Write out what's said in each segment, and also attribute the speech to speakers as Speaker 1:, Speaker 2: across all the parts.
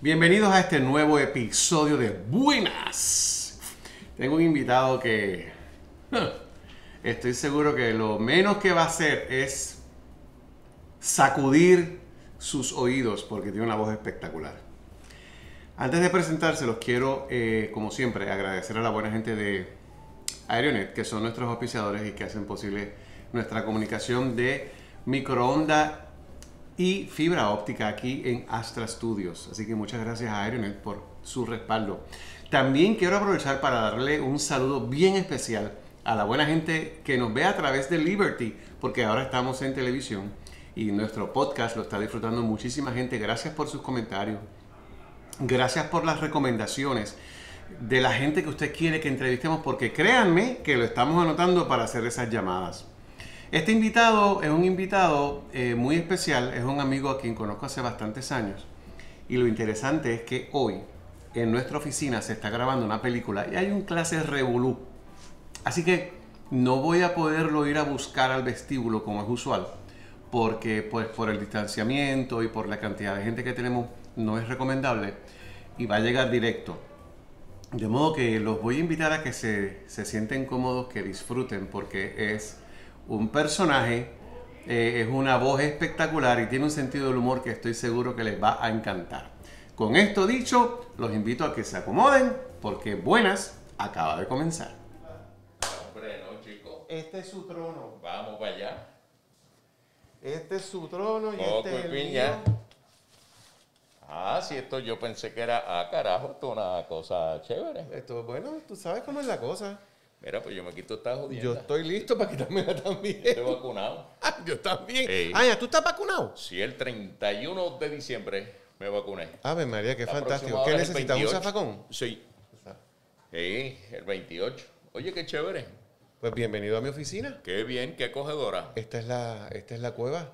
Speaker 1: Bienvenidos a este nuevo episodio de Buenas. Tengo un invitado que estoy seguro que lo menos que va a hacer es sacudir sus oídos porque tiene una voz espectacular. Antes de presentárselos, quiero, eh, como siempre, agradecer a la buena gente de Aeronet, que son nuestros auspiciadores y que hacen posible nuestra comunicación de microonda y fibra óptica aquí en Astra Studios. Así que muchas gracias a Aeronet por su respaldo. También quiero aprovechar para darle un saludo bien especial a la buena gente que nos ve a través de Liberty, porque ahora estamos en televisión y nuestro podcast lo está disfrutando muchísima gente. Gracias por sus comentarios Gracias por las recomendaciones de la gente que usted quiere que entrevistemos, porque créanme que lo estamos anotando para hacer esas llamadas. Este invitado es un invitado eh, muy especial, es un amigo a quien conozco hace bastantes años. Y lo interesante es que hoy en nuestra oficina se está grabando una película y hay un clase revolú. Así que no voy a poderlo ir a buscar al vestíbulo como es usual, porque pues por el distanciamiento y por la cantidad de gente que tenemos no es recomendable y va a llegar directo. De modo que los voy a invitar a que se, sienten cómodos, que disfruten, porque es un personaje, eh, es una voz espectacular y tiene un sentido del humor que estoy seguro que les va a encantar. Con esto dicho, los invito a que se acomoden, porque Buenas acaba de comenzar. no, Este es su trono. Vamos para allá. Este es su trono y este es
Speaker 2: Ah, sí, esto yo pensé que era, ah, carajo, esto es una cosa chévere. Esto, bueno,
Speaker 1: tú sabes cómo es la cosa.
Speaker 2: Mira, pues yo me quito esta jodida. Yo estoy listo para la también. estoy vacunado. Ah, yo también. Ah, ya,
Speaker 1: ¿tú estás vacunado?
Speaker 2: Sí, el 31 de diciembre me vacuné.
Speaker 1: A ver, María, qué fantástico. ¿Qué necesitas? ¿Un zafacón? Sí. Sí, el 28. Oye, qué chévere. Pues bienvenido a mi oficina. Qué bien, qué acogedora. Esta es la, esta es la cueva.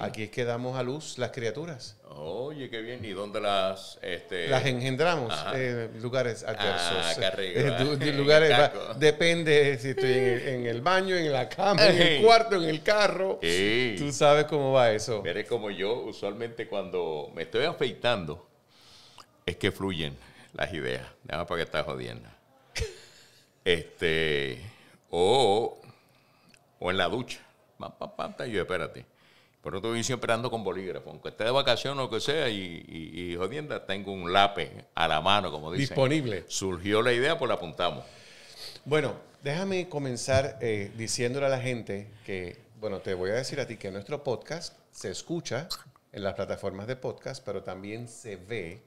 Speaker 1: Aquí es que damos a luz las criaturas. Oye,
Speaker 2: qué bien. ¿Y dónde las...? Este... Las engendramos.
Speaker 1: Eh, lugares ah, adversos. Eh, lugares, depende si estoy en, el baño, en la cama, en el cuarto, en el carro.
Speaker 2: Tú sabes cómo va eso. eres como yo usualmente cuando me estoy afeitando, es que fluyen las ideas. Nada más para que estás jodiendo. este... O, o en la ducha. pa, yo espérate pero estoy siempre ando con bolígrafo, aunque esté de vacaciones o lo que sea, y, y, tengo un lápiz a la mano, como dicen. Disponible. Surgió la idea, pues la apuntamos.
Speaker 1: Bueno, déjame comenzar eh, diciéndole a la gente que, bueno, te voy a decir a ti que nuestro podcast se escucha en las plataformas de podcast, pero también se ve.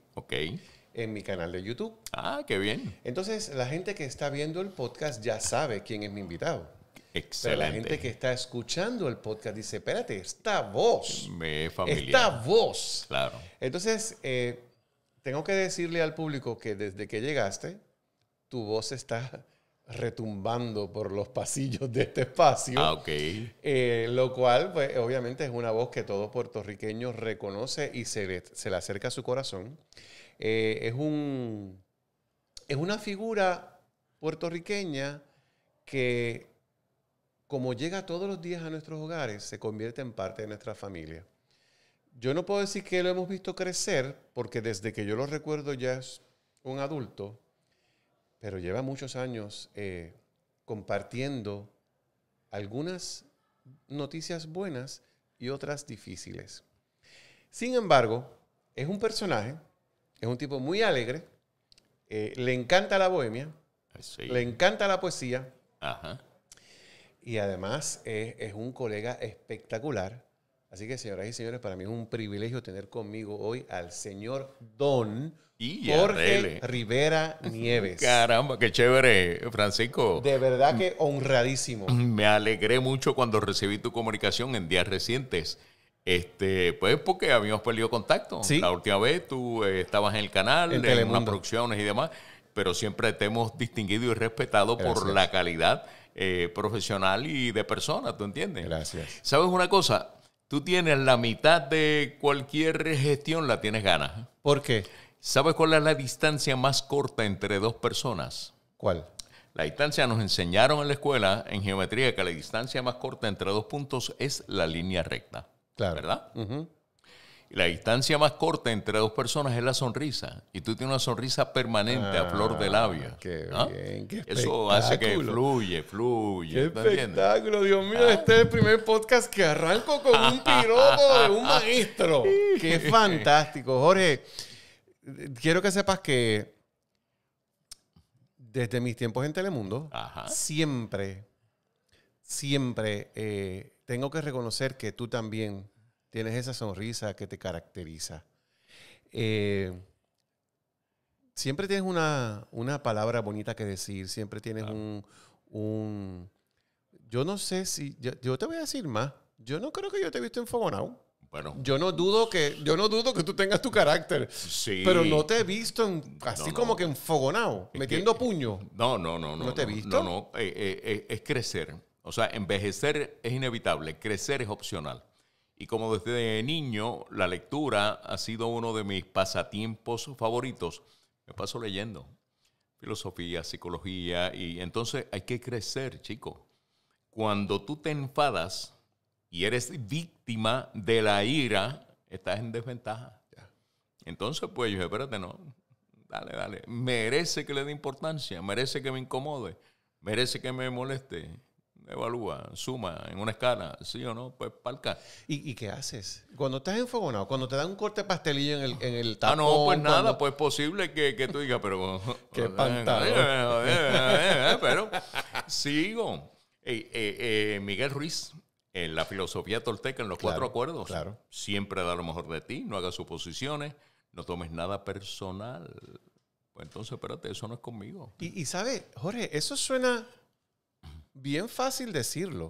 Speaker 1: en mi canal de YouTube. Ah, qué bien. Entonces, la gente que está viendo el podcast ya sabe quién es mi invitado. Excelente. la gente que está escuchando el podcast dice, espérate, esta voz.
Speaker 2: Me familiar. Esta
Speaker 1: voz. Claro. Entonces, eh, tengo que decirle al público que desde que llegaste, tu voz está retumbando por los pasillos de este espacio. Ah, ok. Eh, lo cual, pues, obviamente, es una voz que todo puertorriqueño reconoce y se le, se le acerca a su corazón. Eh, es, un, es una figura puertorriqueña que como llega todos los días a nuestros hogares, se convierte en parte de nuestra familia. Yo no puedo decir que lo hemos visto crecer, porque desde que yo lo recuerdo ya es un adulto, pero lleva muchos años eh, compartiendo algunas noticias buenas y otras difíciles. Sin embargo, es un personaje, es un tipo muy alegre, eh, le encanta la bohemia, le encanta la poesía, Ajá y además es, un colega espectacular. Así que, señoras y señores, para mí es un privilegio tener conmigo hoy al señor Don y Jorge Rivera Nieves. Caramba, qué
Speaker 2: chévere, Francisco. De verdad que
Speaker 1: honradísimo. Me
Speaker 2: alegré mucho cuando recibí tu comunicación en días recientes. Este, pues porque habíamos perdido contacto. La última vez tú eh, estabas en el canal, en, las producciones y demás, pero siempre te hemos distinguido y respetado por la calidad eh, profesional y de persona, ¿tú entiendes? Gracias. ¿Sabes una cosa? Tú tienes la mitad de cualquier gestión, la tienes ganas. ¿Por qué? ¿Sabes cuál es la distancia más corta entre dos personas? ¿Cuál? La distancia nos enseñaron en la escuela en geometría que la distancia más corta entre dos puntos es la línea recta. Claro. ¿Verdad? la distancia más corta entre dos personas es la sonrisa. Y tú tienes una sonrisa permanente a flor de ah, labios. ¿Ah? Qué Eso hace que fluye, fluye. Qué espectáculo,
Speaker 1: Dios mío. Ah. Este es el primer podcast que arranco con un piropo de un maestro. qué fantástico. Jorge, quiero que sepas que desde mis tiempos en Telemundo, siempre, siempre eh, tengo que reconocer que tú también Tienes esa sonrisa que te caracteriza. Eh, siempre tienes una, palabra bonita que decir, siempre tienes un, Yo no sé si... Yo, te voy a decir más. Yo no creo que yo te he visto enfogonado. Bueno. Yo no dudo que, yo no dudo que tú tengas tu carácter. Sí. Pero no te he visto así como que enfogonado, metiendo puño.
Speaker 2: No, no, no, no. No te he visto. No, eh, eh, es crecer. O sea, envejecer es inevitable. Crecer es opcional. Y como desde niño, la lectura ha sido uno de mis pasatiempos favoritos. Me paso leyendo filosofía, psicología, y entonces hay que crecer, chico. Cuando tú te enfadas y eres víctima de la ira, estás en desventaja. Entonces, pues yo, espérate, no, dale, dale. Merece que le dé importancia, merece que me incomode, merece que me moleste evalúa, suma en una escala,
Speaker 1: sí o no, pues palca. ¿Y, qué haces? Cuando estás enfogonado, cuando te dan un corte pastelillo en el, en tapón. Ah, no, pues nada,
Speaker 2: pues posible que, que, tú digas, pero. qué pantalla. pero sigo. Eh, eh, Miguel Ruiz, en la filosofía tolteca, en los cuatro acuerdos, siempre da lo mejor de ti, no hagas suposiciones, no tomes nada personal. pues Entonces, espérate, eso no es conmigo.
Speaker 1: Y, y sabe, Jorge, eso suena bien fácil decirlo,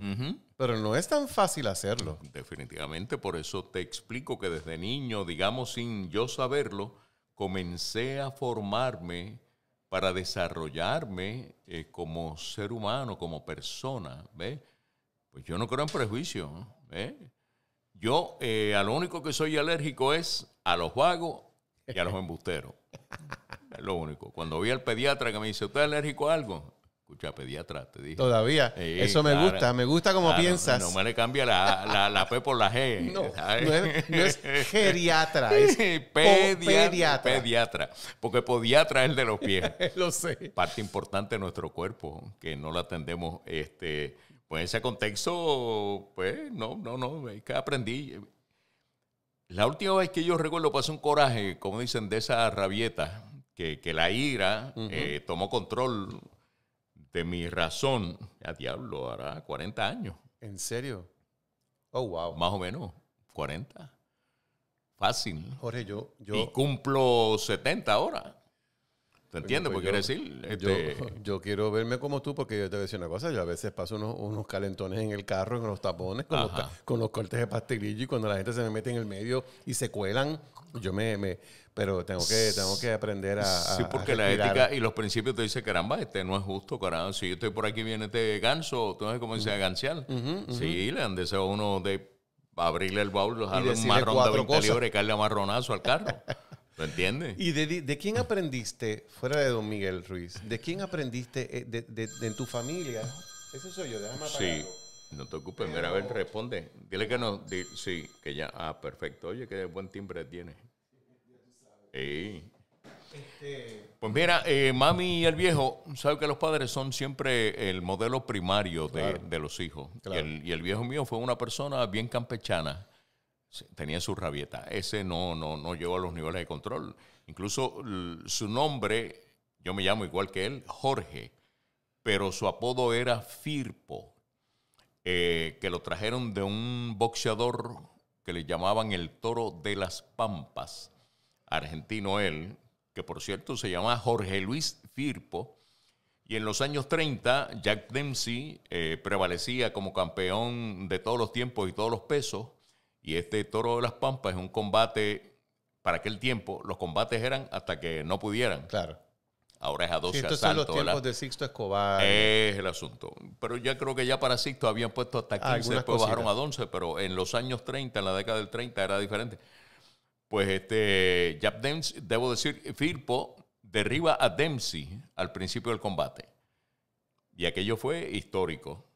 Speaker 1: pero no es tan fácil hacerlo.
Speaker 2: Definitivamente, por eso te explico que desde niño, digamos sin yo saberlo, comencé a formarme para desarrollarme eh, como ser humano, como persona. Pues yo no creo en prejuicio. Yo eh, a lo único que soy alérgico es a los vagos y a los embusteros. es lo único. Cuando vi al pediatra que me dice, ¿usted es alérgico a algo? Escucha, pediatra, te dije. Todavía. Eso me gusta, me gusta como piensas. No, me le cambia la, la, P por la G. No, no es,
Speaker 1: geriatra, es pediatra.
Speaker 2: pediatra. Porque podiatra es el de los pies. Lo sé. Parte importante de nuestro cuerpo, que no la atendemos. Este, pues en ese contexto, pues no, no, no, es que aprendí. La última vez que yo recuerdo pasó un coraje, como dicen, de esa rabieta, que, la ira eh, tomó control este, mi razón, a diablo, hará 40 años. ¿En serio? Oh, wow. Más o menos, 40. Fácil. Jorge, yo... yo... Y cumplo 70 ahora. ¿Me entiendes? Pues porque decir. Este,
Speaker 1: yo, quiero verme como tú, porque yo te voy a decir una cosa. Yo a veces paso unos, calentones en el carro, con los tapones, con los, cortes de pastelillo, y cuando la gente se me mete en el medio y se cuelan, yo me. me pero tengo que, tengo que aprender a. Sí, porque la ética
Speaker 2: y los principios te dicen, caramba, este no es justo, caramba. Si yo estoy por aquí, viene este ganso, tú no cómo se a gancial Sí, le han deseado uno de abrirle el baúl, dejarle un marrón de y caerle a marronazo al carro. ¿Lo entiendes?
Speaker 1: ¿Y de, quién aprendiste, fuera de Don Miguel Ruiz, de quién aprendiste eh, de, en tu familia? Ese soy yo, déjame Sí.
Speaker 2: No te ocupes, mira, a ver, responde. Dile que no, di, sí, que ya, ah, perfecto. Oye, qué buen timbre tiene. Sí.
Speaker 1: Este,
Speaker 2: pues mira, eh, mami y el viejo, ¿sabes que los padres son siempre el modelo primario de, los hijos. y, el, viejo mío fue una persona bien campechana tenía su rabieta. Ese no, no, no llegó a los niveles de control. Incluso su nombre, yo me llamo igual que él, Jorge, pero su apodo era Firpo, eh, que lo trajeron de un boxeador que le llamaban el Toro de las Pampas, argentino él, que por cierto se llamaba Jorge Luis Firpo. Y en los años 30, Jack Dempsey eh, prevalecía como campeón de todos los tiempos y todos los pesos y este toro de las pampas es un combate, para aquel tiempo, los combates eran hasta que no pudieran. Claro. Ahora es a 12 estos son los tiempos de Sixto Escobar. Eh. Es el asunto. Pero ya creo que ya para Sixto habían puesto hasta 15, después bajaron a 11, pero en los años 30, en la década del 30, era diferente. Pues este, ya Dempsey, debo decir, Firpo derriba a Dempsey al principio del combate. Y aquello fue histórico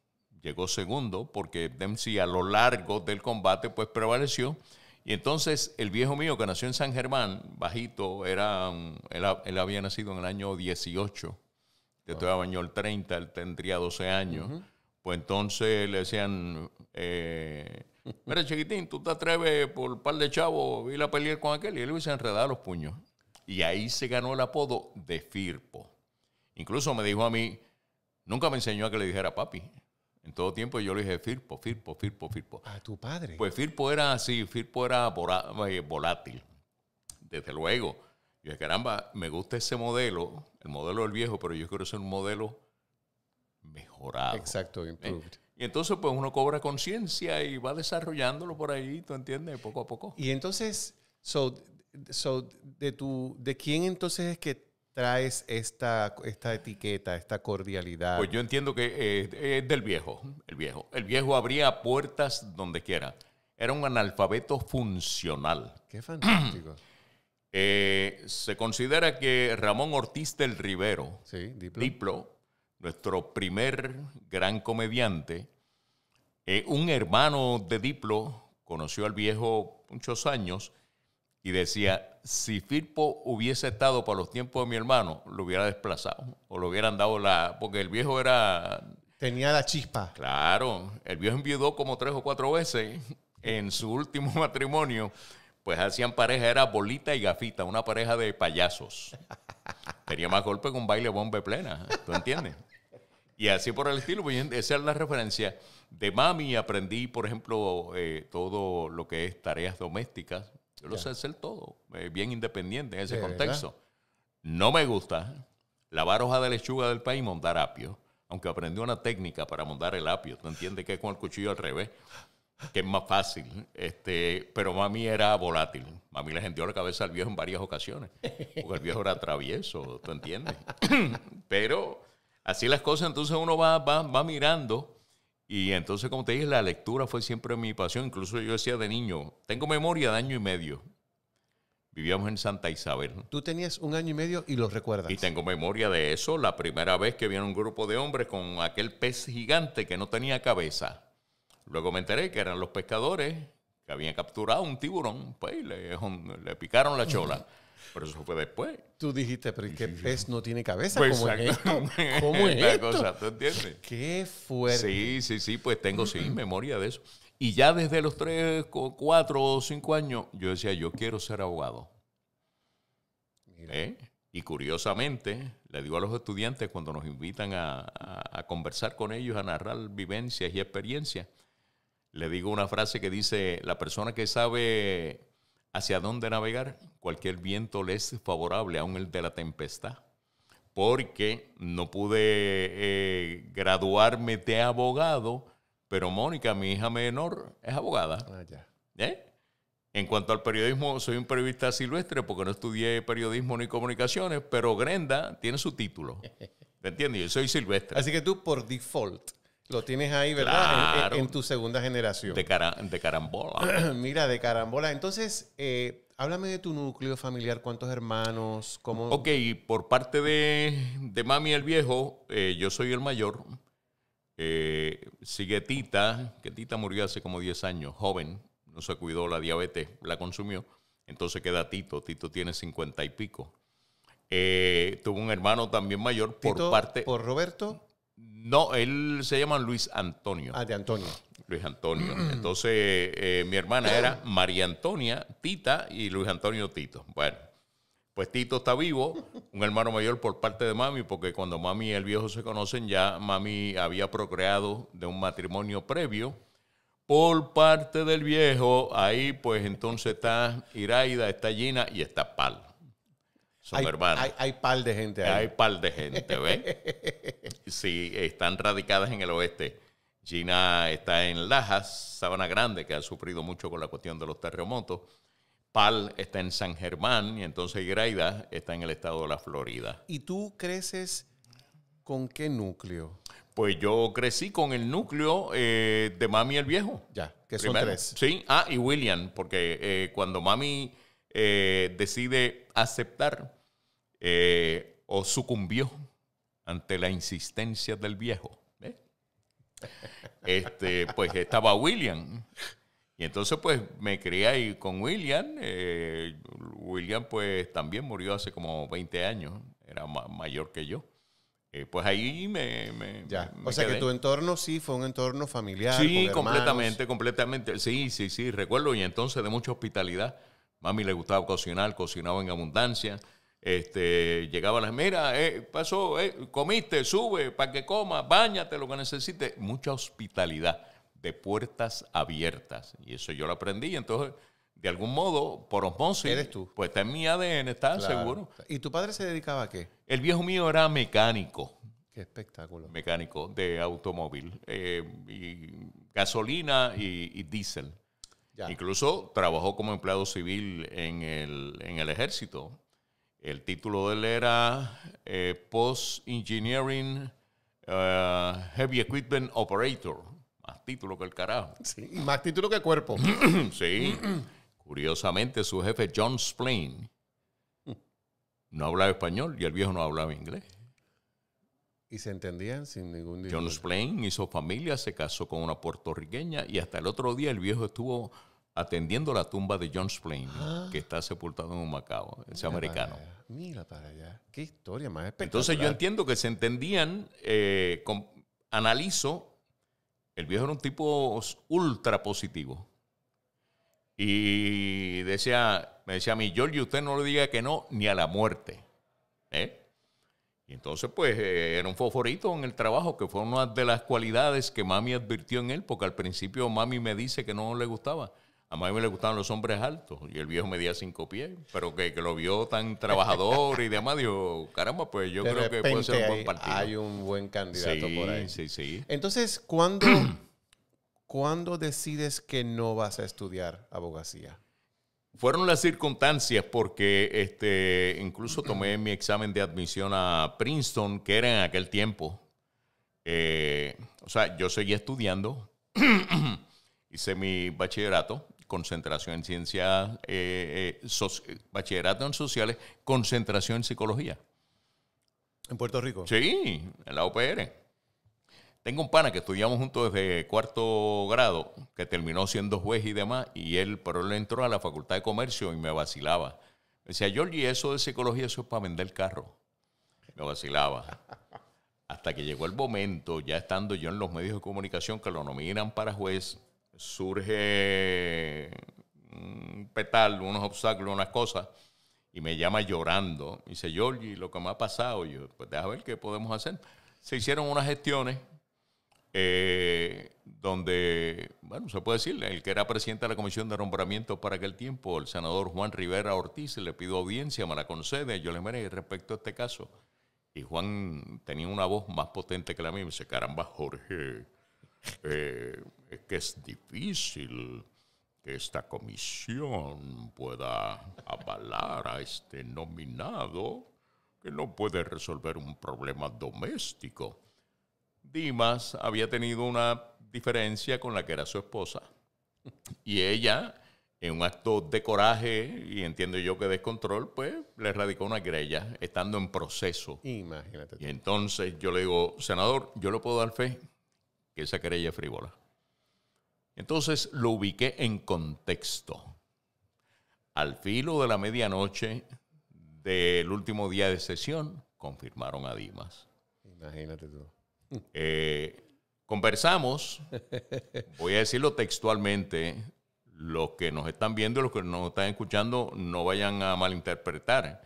Speaker 2: llegó segundo porque Dempsey a lo largo del combate pues prevaleció. Y entonces el viejo mío que nació en San Germán, bajito, era, um, él, había nacido en el año 18, de estaba el 30, él tendría 12 años. Pues entonces le decían, eh, mira chiquitín, tú te atreves por un par de chavos ir a pelear con aquel. Y él se enredar los puños. Y ahí se ganó el apodo de Firpo. Incluso me dijo a mí, nunca me enseñó a que le dijera papi. En todo tiempo yo le dije Firpo, Firpo, Firpo, Firpo.
Speaker 1: Ah, tu padre? Pues
Speaker 2: Firpo era así, Firpo era eh, volátil, desde luego. Yo dije, caramba, me gusta ese modelo, el modelo del viejo, pero yo quiero ser un modelo
Speaker 1: mejorado. Exacto, ¿Eh? improved.
Speaker 2: Y entonces pues uno cobra conciencia
Speaker 1: y va desarrollándolo por ahí, ¿tú entiendes? Poco a poco. Y entonces, so, so, de, tu, ¿de quién entonces es que traes esta, esta etiqueta, esta
Speaker 2: cordialidad? Pues yo entiendo que eh, es del viejo, el viejo. El viejo abría puertas donde quiera. Era un analfabeto funcional. Qué fantástico. Eh, se considera que Ramón Ortiz del Rivero, Diplo. nuestro primer gran comediante, eh, un hermano de Diplo, conoció al viejo muchos años y decía, si Firpo hubiese estado para los tiempos de mi hermano, lo hubiera desplazado o lo hubieran dado la... Porque el viejo era...
Speaker 1: Tenía la chispa.
Speaker 2: Claro, el viejo enviudó como tres o cuatro veces en su último matrimonio. Pues hacían pareja, era bolita y gafita, una pareja de payasos. Tenía más golpe que un baile bombe plena, ¿tú entiendes? Y así por el estilo, pues esa es la referencia. De mami aprendí, por ejemplo, eh, todo lo que es tareas domésticas, yo lo sé hacer todo, eh, bien independiente en ese contexto. No me gusta lavar hoja de lechuga del país y montar apio, aunque aprendí una técnica para montar el apio. ¿Tú entiendes que es con el cuchillo al revés? que es más fácil. Este, pero mami era volátil. Mami le gentió la cabeza al viejo en varias ocasiones. Porque el viejo era travieso, ¿tú entiendes? pero así las cosas, entonces uno va, va, va mirando y entonces, como te dije, la lectura fue siempre mi pasión. Incluso yo decía de niño, tengo memoria de año y medio. Vivíamos en Santa Isabel. Tú tenías un año y medio y lo recuerdas. Y tengo memoria de eso, la primera vez que vieron un grupo de hombres con aquel pez gigante que no tenía cabeza. Luego me enteré que eran los pescadores que habían capturado un tiburón, pues, y le, le picaron la chola. Pero eso fue después.
Speaker 1: Tú dijiste, pero qué pez no tiene cabeza. Pues ¿Cómo es esto? ¿Cómo es esto? ¿tú entiendes? Qué fuerte. Sí, sí, sí, pues tengo sí
Speaker 2: memoria de eso. Y ya desde los tres, cuatro o cinco años, yo decía, yo quiero ser abogado. ¿Eh? Y curiosamente, le digo a los estudiantes cuando nos invitan a conversar con ellos, a narrar vivencias y experiencias, le digo una frase que dice, la persona que sabe hacia dónde navegar, cualquier viento les es favorable, aún el de la tempestad. Porque no pude eh, graduarme de abogado, pero Mónica, mi hija menor, es abogada. Ah, ¿Eh? En cuanto al periodismo, soy un periodista silvestre porque no estudié periodismo ni comunicaciones, pero Grenda tiene su título. ¿Te entiendes? Yo
Speaker 1: soy silvestre. Así que tú, por default, lo tienes ahí, ¿verdad? En, tu segunda generación. De, de carambola. Mira, de carambola. Entonces, eh, háblame de tu núcleo familiar, cuántos hermanos, cómo... Ok,
Speaker 2: por parte de, mami el viejo, eh, yo soy el mayor. Eh, sigue Tita, que Tita murió hace como 10 años, joven, no se cuidó la diabetes, la consumió. Entonces queda Tito, Tito tiene 50 y pico. Eh, tuvo un hermano también mayor por parte... Por Roberto. No, él se llama Luis Antonio. Ah, de Antonio. Luis Antonio. Entonces, eh, mi hermana era María Antonia Tita y Luis Antonio Tito. Bueno, pues Tito está vivo, un hermano mayor por parte de mami, porque cuando mami y el viejo se conocen, ya mami había procreado de un matrimonio previo. Por parte del viejo, ahí pues entonces está Iraida, está Gina y está Pal. Hay, hay,
Speaker 1: par de gente ahí. Hay
Speaker 2: par de gente, ¿ves? sí, están radicadas en el oeste. Gina está en Lajas, Sabana Grande, que ha sufrido mucho con la cuestión de los terremotos. Pal está en San Germán y entonces Graida está en el estado de la Florida.
Speaker 1: ¿Y tú creces con
Speaker 2: qué núcleo? Pues yo crecí con el núcleo eh, de Mami el Viejo. Ya,
Speaker 1: que son tres.
Speaker 2: Sí, ah, y William, porque eh, cuando Mami eh, decide aceptar eh, o sucumbió ante la insistencia del viejo. ¿eh? Este, pues estaba William. Y entonces pues me crié ahí con William. William pues también murió hace como 20 años, era mayor que yo. pues ahí
Speaker 1: me... ya. o sea que tu entorno sí fue un entorno familiar. Sí, completamente,
Speaker 2: completamente. Sí, sí, sí, recuerdo. Y entonces de mucha hospitalidad. Mami le gustaba cocinar, cocinaba en abundancia. Este, llegaba a las, mira, eh, pasó, eh, comiste, sube, para que coma, bañate, lo que necesite, Mucha hospitalidad, de puertas abiertas. Y eso yo lo aprendí. Entonces, de algún modo, por osmosis. ¿Eres tú? Pues está en mi
Speaker 1: ADN, está seguro. ¿Y tu padre se dedicaba a qué?
Speaker 2: El viejo mío era mecánico.
Speaker 1: Qué espectáculo.
Speaker 2: Mecánico de automóvil. Eh, y gasolina y, y diésel. Incluso trabajó como empleado civil en el, ejército. El título de él era eh, Post Engineering eh, Heavy Equipment Operator. Más título que el carajo. más título que cuerpo. sí. Curiosamente, su jefe John Splane no hablaba español y el viejo no hablaba inglés. Y se entendían sin ningún John Splain hizo familia, se casó con una puertorriqueña y hasta el otro día el viejo estuvo atendiendo la tumba de John Splain, ah. que está sepultado en un Macao, ese americano.
Speaker 1: mira para allá, qué historia más espectacular. Entonces yo
Speaker 2: entiendo que se entendían, eh, con, analizo, el viejo era un tipo ultra positivo. Y decía, me decía a mí, George, usted no le diga que no ni a la muerte. ¿Eh? Entonces, pues eh, era un fosforito en el trabajo, que fue una de las cualidades que mami advirtió en él, porque al principio mami me dice que no le gustaba. A mami le gustaban los hombres altos y el viejo medía cinco pies, pero que, que lo vio tan trabajador y demás, dijo, caramba, pues yo creo que puede ser un buen partido. Hay un buen candidato por ahí. Sí, sí.
Speaker 1: Entonces, ¿cuándo decides que no vas a estudiar abogacía?
Speaker 2: fueron las circunstancias porque este, incluso tomé mi examen de admisión a Princeton, que era en aquel tiempo. Eh, o sea, yo seguía estudiando, hice mi bachillerato, concentración en ciencias, eh, eh, bachillerato en sociales, concentración en psicología. ¿En Puerto Rico? Sí, en la OPR. Tengo un pana que estudiamos juntos desde cuarto grado, que terminó siendo juez y demás, y él, pero él entró a la facultad de comercio y me vacilaba. Me decía, Georgie, eso de psicología, eso es para vender el carro. Me vacilaba. Hasta que llegó el momento, ya estando yo en los medios de comunicación que lo nominan para juez, surge un petal, unos obstáculos, unas cosas, y me llama llorando. dice, Georgie, lo que me ha pasado, yo, pues déjame ver qué podemos hacer. Se hicieron unas gestiones eh, donde, bueno, se puede decir, el que era presidente de la Comisión de Nombramiento para aquel tiempo, el senador Juan Rivera Ortiz, le pidió audiencia, me la concede, yo le y respecto a este caso. Y Juan tenía una voz más potente que la mía. Me dice, caramba, Jorge, eh, es que es difícil que esta comisión pueda avalar a este nominado que no puede resolver un problema doméstico. Dimas había tenido una diferencia con la que era su esposa. Y ella, en un acto de coraje y entiendo yo que descontrol, pues le radicó una querella estando en proceso. Imagínate. Y entonces yo le digo, senador, yo le puedo dar fe que esa querella es frívola. Entonces lo ubiqué en contexto. Al filo de la medianoche del último día de sesión, confirmaron a Dimas. Imagínate tú. Eh, conversamos, voy a decirlo textualmente, los que nos están viendo y los que nos están escuchando no vayan a malinterpretar,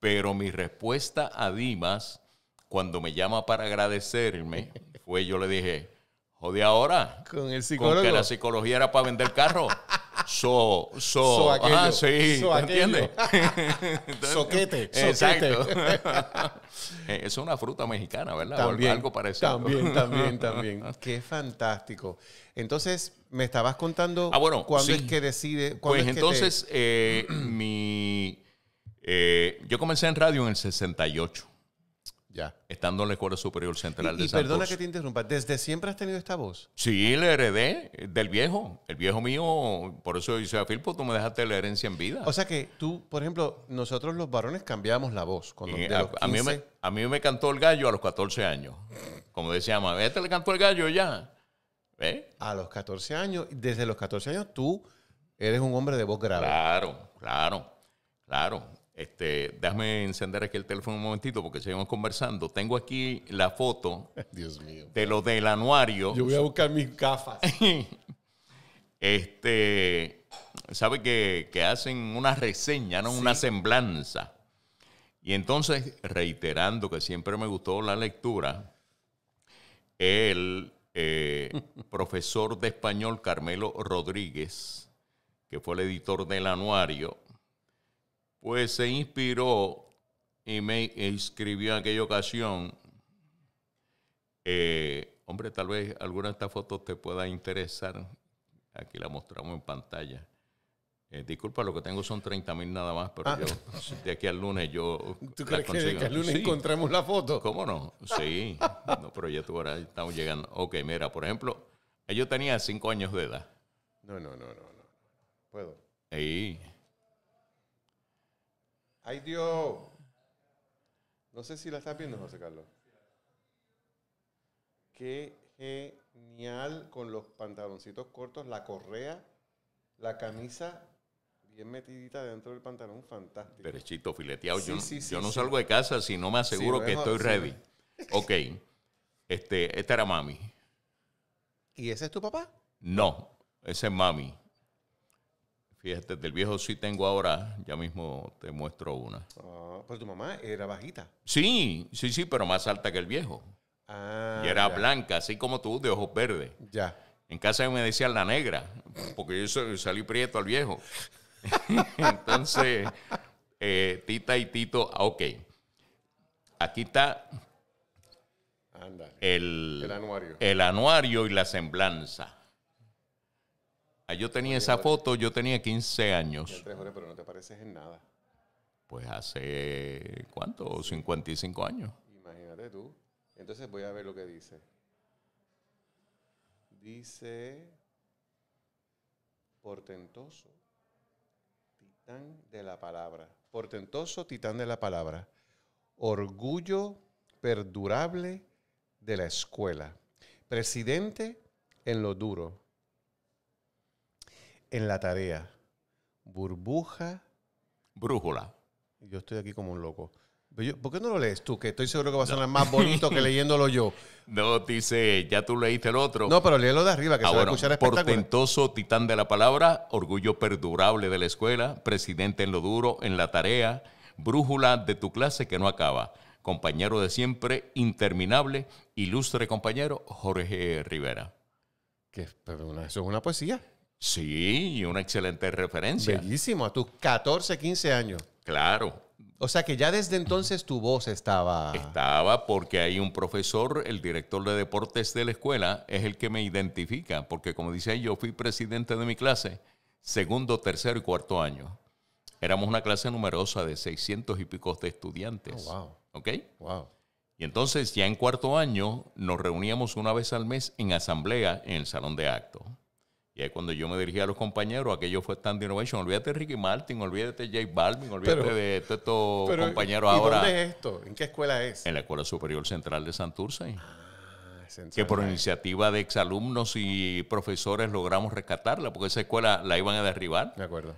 Speaker 2: pero mi respuesta a Dimas, cuando me llama para agradecerme, fue yo le dije, ¿O de ahora.
Speaker 1: Con el psicólogo. Con que la
Speaker 2: psicología era para vender carro. So, so,
Speaker 1: so Ah, sí, entiendes? soquete, Exacto. Soquete.
Speaker 2: Eh, es una fruta mexicana, ¿verdad? También, algo parecido. También, también, también.
Speaker 1: Qué fantástico. Entonces, me estabas contando ah, cuándo es que decide. Pues entonces,
Speaker 2: eh, mi, eh, yo comencé en radio en el 68. Ya. Estando en la Escuela Superior Central de y Y perdona que
Speaker 1: te interrumpa, ¿desde siempre has tenido esta voz?
Speaker 2: Sí, la heredé del viejo. El viejo mío, por eso dice a Filpo, pues tú me dejaste la herencia en vida. O sea
Speaker 1: que tú, por ejemplo, nosotros los varones cambiamos la voz. a, los
Speaker 2: mí me, cantó el gallo a los 14 años. Como decía, a este le cantó el gallo ya. ¿Eh?
Speaker 1: A los 14 años, desde los 14 años tú eres un hombre de voz grave. Claro, claro,
Speaker 2: claro. Este, déjame encender aquí el teléfono un momentito porque seguimos conversando. Tengo aquí la foto
Speaker 1: de
Speaker 2: lo del anuario. Yo voy
Speaker 1: a buscar mis gafas.
Speaker 2: este, sabe que, que, hacen una reseña, ¿no? Una semblanza. Y entonces, reiterando que siempre me gustó la lectura, el eh, profesor de español Carmelo Rodríguez, que fue el editor del anuario, pues se inspiró y me escribió en aquella ocasión, eh, hombre, tal vez alguna de estas fotos te pueda interesar. Aquí la mostramos en pantalla. Eh, disculpa, lo que tengo son 30 mil nada más, pero ah. yo de aquí al lunes yo. ¿Tú crees que de aquí al lunes encontremos la foto? ¿Cómo no? Sí, no, pero ya tú ahora estamos llegando. Ok, mira, por ejemplo, eh, yo tenía 5 años de edad.
Speaker 1: No, no, no, no, no. Puedo. Sí. Ay Dios. No sé si la estás viendo, José Carlos. Qué genial con los pantaloncitos cortos, la correa, la camisa bien metidita dentro del pantalón, fantástico. Derechito, fileteado. yo, yo no salgo de casa si no me aseguro que estoy ready.
Speaker 2: Ok. Este, esta era mami.
Speaker 1: ¿Y ese es tu papá?
Speaker 2: No, ese es mami. Fíjate, del viejo sí tengo ahora, ya mismo te muestro una.
Speaker 1: Pues tu mamá era bajita.
Speaker 2: Sí, sí, sí, pero más alta que el viejo.
Speaker 1: Ah, y era blanca,
Speaker 2: así como tú, de ojos verdes. Ya. En casa me decían la negra, porque yo salí prieto al viejo. Entonces, eh, Tita y Tito, ah, ok. Aquí está Anda. el, anuario. el anuario y la semblanza. Ah, yo tenía esa foto, yo tenía 15 años.
Speaker 1: pero no te pareces en nada.
Speaker 2: Pues hace, ¿cuánto? 55 años.
Speaker 1: Imagínate tú. Entonces voy a ver lo que dice. Dice, portentoso, titán de la palabra. Portentoso, titán de la palabra. Orgullo perdurable de la escuela. Presidente en lo duro en la tarea. Burbuja. Brújula. Yo estoy aquí como un loco. ¿Por qué no lo lees tú? Que estoy seguro que va a sonar más bonito que leyéndolo yo. No, dice, ya tú leíste el otro. No, pero léelo de arriba, que ah, se va a escuchar Portentoso
Speaker 2: titán de la palabra, orgullo perdurable de la escuela, presidente en lo duro, en la tarea, brújula de tu clase que no acaba, compañero de siempre, interminable, ilustre compañero, Jorge Rivera. Que, eso es una poesía.
Speaker 1: Sí, una excelente referencia. Bellísimo, a tus 14, 15 años. Claro. O sea que ya desde entonces tu voz estaba... Estaba porque hay un profesor,
Speaker 2: el director de deportes de la escuela, es el que me identifica, porque como dice yo fui presidente de mi clase, segundo, tercero y cuarto año. Éramos una clase numerosa de 600 y pico de estudiantes. Oh, wow. ¿Ok? Wow. Y entonces ya en cuarto año nos reuníamos una vez al mes en asamblea en el salón de acto. Y ahí cuando yo me dirigí a los compañeros, aquello fue Stand Innovation. Olvídate de Ricky Martin, olvídate de J Balvin, olvídate de de estos pero, compañeros ¿y ahora. ¿Dónde
Speaker 1: es esto? ¿En qué escuela es?
Speaker 2: En la Escuela Superior Central de Santurce. Ah, que por iniciativa de exalumnos y profesores logramos rescatarla, porque esa escuela la iban a derribar. De acuerdo.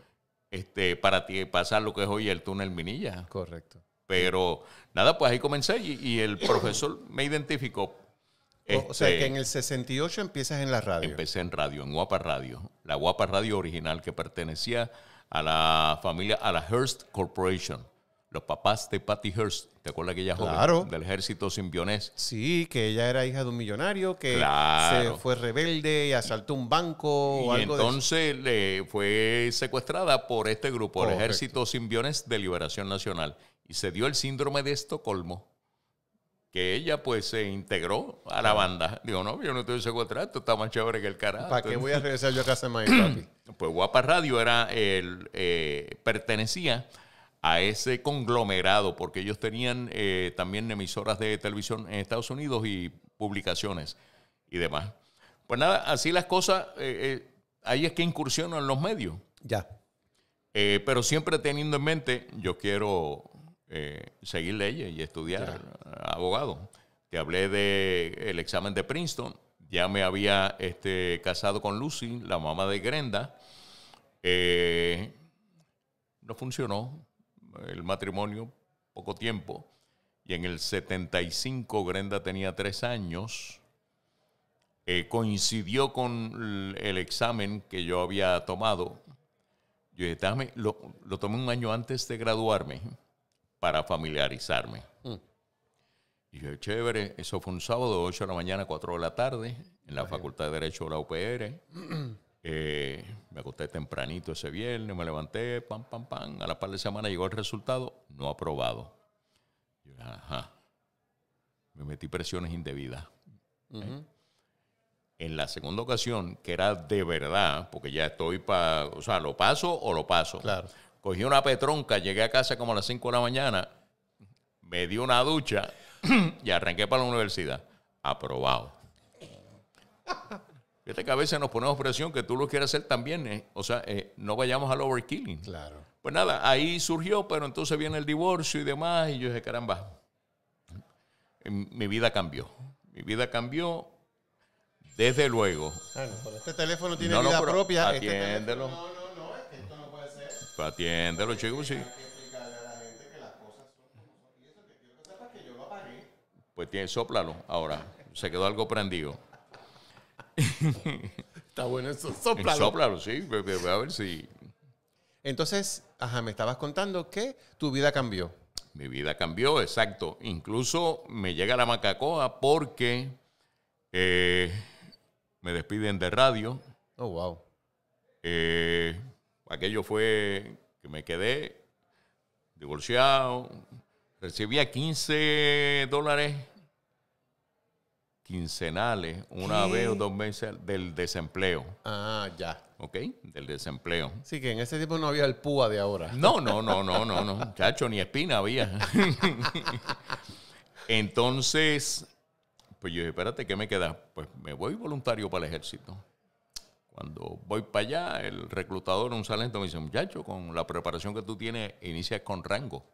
Speaker 2: Este, para pasar lo que es hoy el túnel Minilla. Correcto. Pero nada, pues ahí comencé y el profesor me identificó
Speaker 1: o sea, que este en el 68 empiezas en la radio.
Speaker 2: Empecé en radio, en Guapa Radio. La Guapa Radio original que pertenecía a la familia, a la Hearst Corporation. Los papás de Patty Hearst, ¿te acuerdas aquella claro. joven del ejército simbionés? Sí, que
Speaker 1: ella era hija de un millonario que se fue rebelde y asaltó un banco y o algo
Speaker 2: entonces le fue secuestrada por este grupo, el ejército simbionés de liberación nacional. Y se dio el síndrome de Estocolmo que ella pues se integró a la ah. banda. Digo, no, yo no estoy ese contrato, está más chévere que el carajo. ¿Para qué voy a
Speaker 1: regresar yo a casa de maíz,
Speaker 2: Pues Guapa Radio era el, eh, pertenecía a ese conglomerado, porque ellos tenían eh, también emisoras de televisión en Estados Unidos y publicaciones y demás. Pues nada, así las cosas, eh, ahí es que en los medios. Ya. pero siempre teniendo en mente, yo quiero eh, seguir leyes y estudiar abogado. Te hablé del el examen de Princeton. Ya me había este, casado con Lucy, la mamá de Grenda. Eh, no funcionó el matrimonio, poco tiempo. Y en el 75 Grenda tenía tres años. Eh, coincidió con el examen que yo había tomado. Yo dije, lo, lo tomé un año antes de graduarme para familiarizarme. Mm. Y yo, chévere, eso fue un sábado, 8 de la mañana, 4 de la tarde, en la Facultad de Derecho de la UPR. Eh, me acosté tempranito ese viernes, me levanté, pam, pam, pam. A la par de semana llegó el resultado, no aprobado. Yo, ajá. Me metí presiones indebidas. En la segunda ocasión, que era de verdad, porque ya estoy para, o sea, lo paso o lo paso. Claro cogí una petronca, llegué a casa como a las 5 de la mañana, me di una ducha y arranqué para la universidad. Aprobado. Fíjate que a veces nos ponemos presión que tú lo quieras hacer también. Eh, o sea, eh, no vayamos al overkilling. Claro. Pues nada, ahí surgió, pero entonces viene el divorcio y demás, y yo dije, caramba, eh, mi vida cambió. Mi vida cambió, desde luego.
Speaker 1: este teléfono tiene vida propia. Este atiéndelo.
Speaker 2: Pues atiéndelo, chicos, sí. Pues tiene, soplalo ahora. Se quedó algo prendido.
Speaker 1: Está bueno eso, soplalo.
Speaker 2: Soplalo, sí, a ver si.
Speaker 1: Entonces, ajá, me estabas contando que tu
Speaker 2: vida cambió. Mi vida cambió, exacto. Incluso me llega la macacoa porque eh, me despiden de radio. Oh, wow. Eh, Aquello fue que me quedé divorciado, recibía 15 dólares quincenales una vez o dos meses del desempleo.
Speaker 1: Ah, ya.
Speaker 2: ¿Ok? Del desempleo.
Speaker 1: Sí, que en ese tiempo no había el púa de ahora. No,
Speaker 2: no, no, no, no, no. Chacho, ni espina había. Entonces, pues yo dije, espérate, ¿qué me queda? Pues me voy voluntario para el ejército. Cuando voy para allá, el reclutador, un salento, me dice, muchacho, con la preparación que tú tienes, inicias con rango.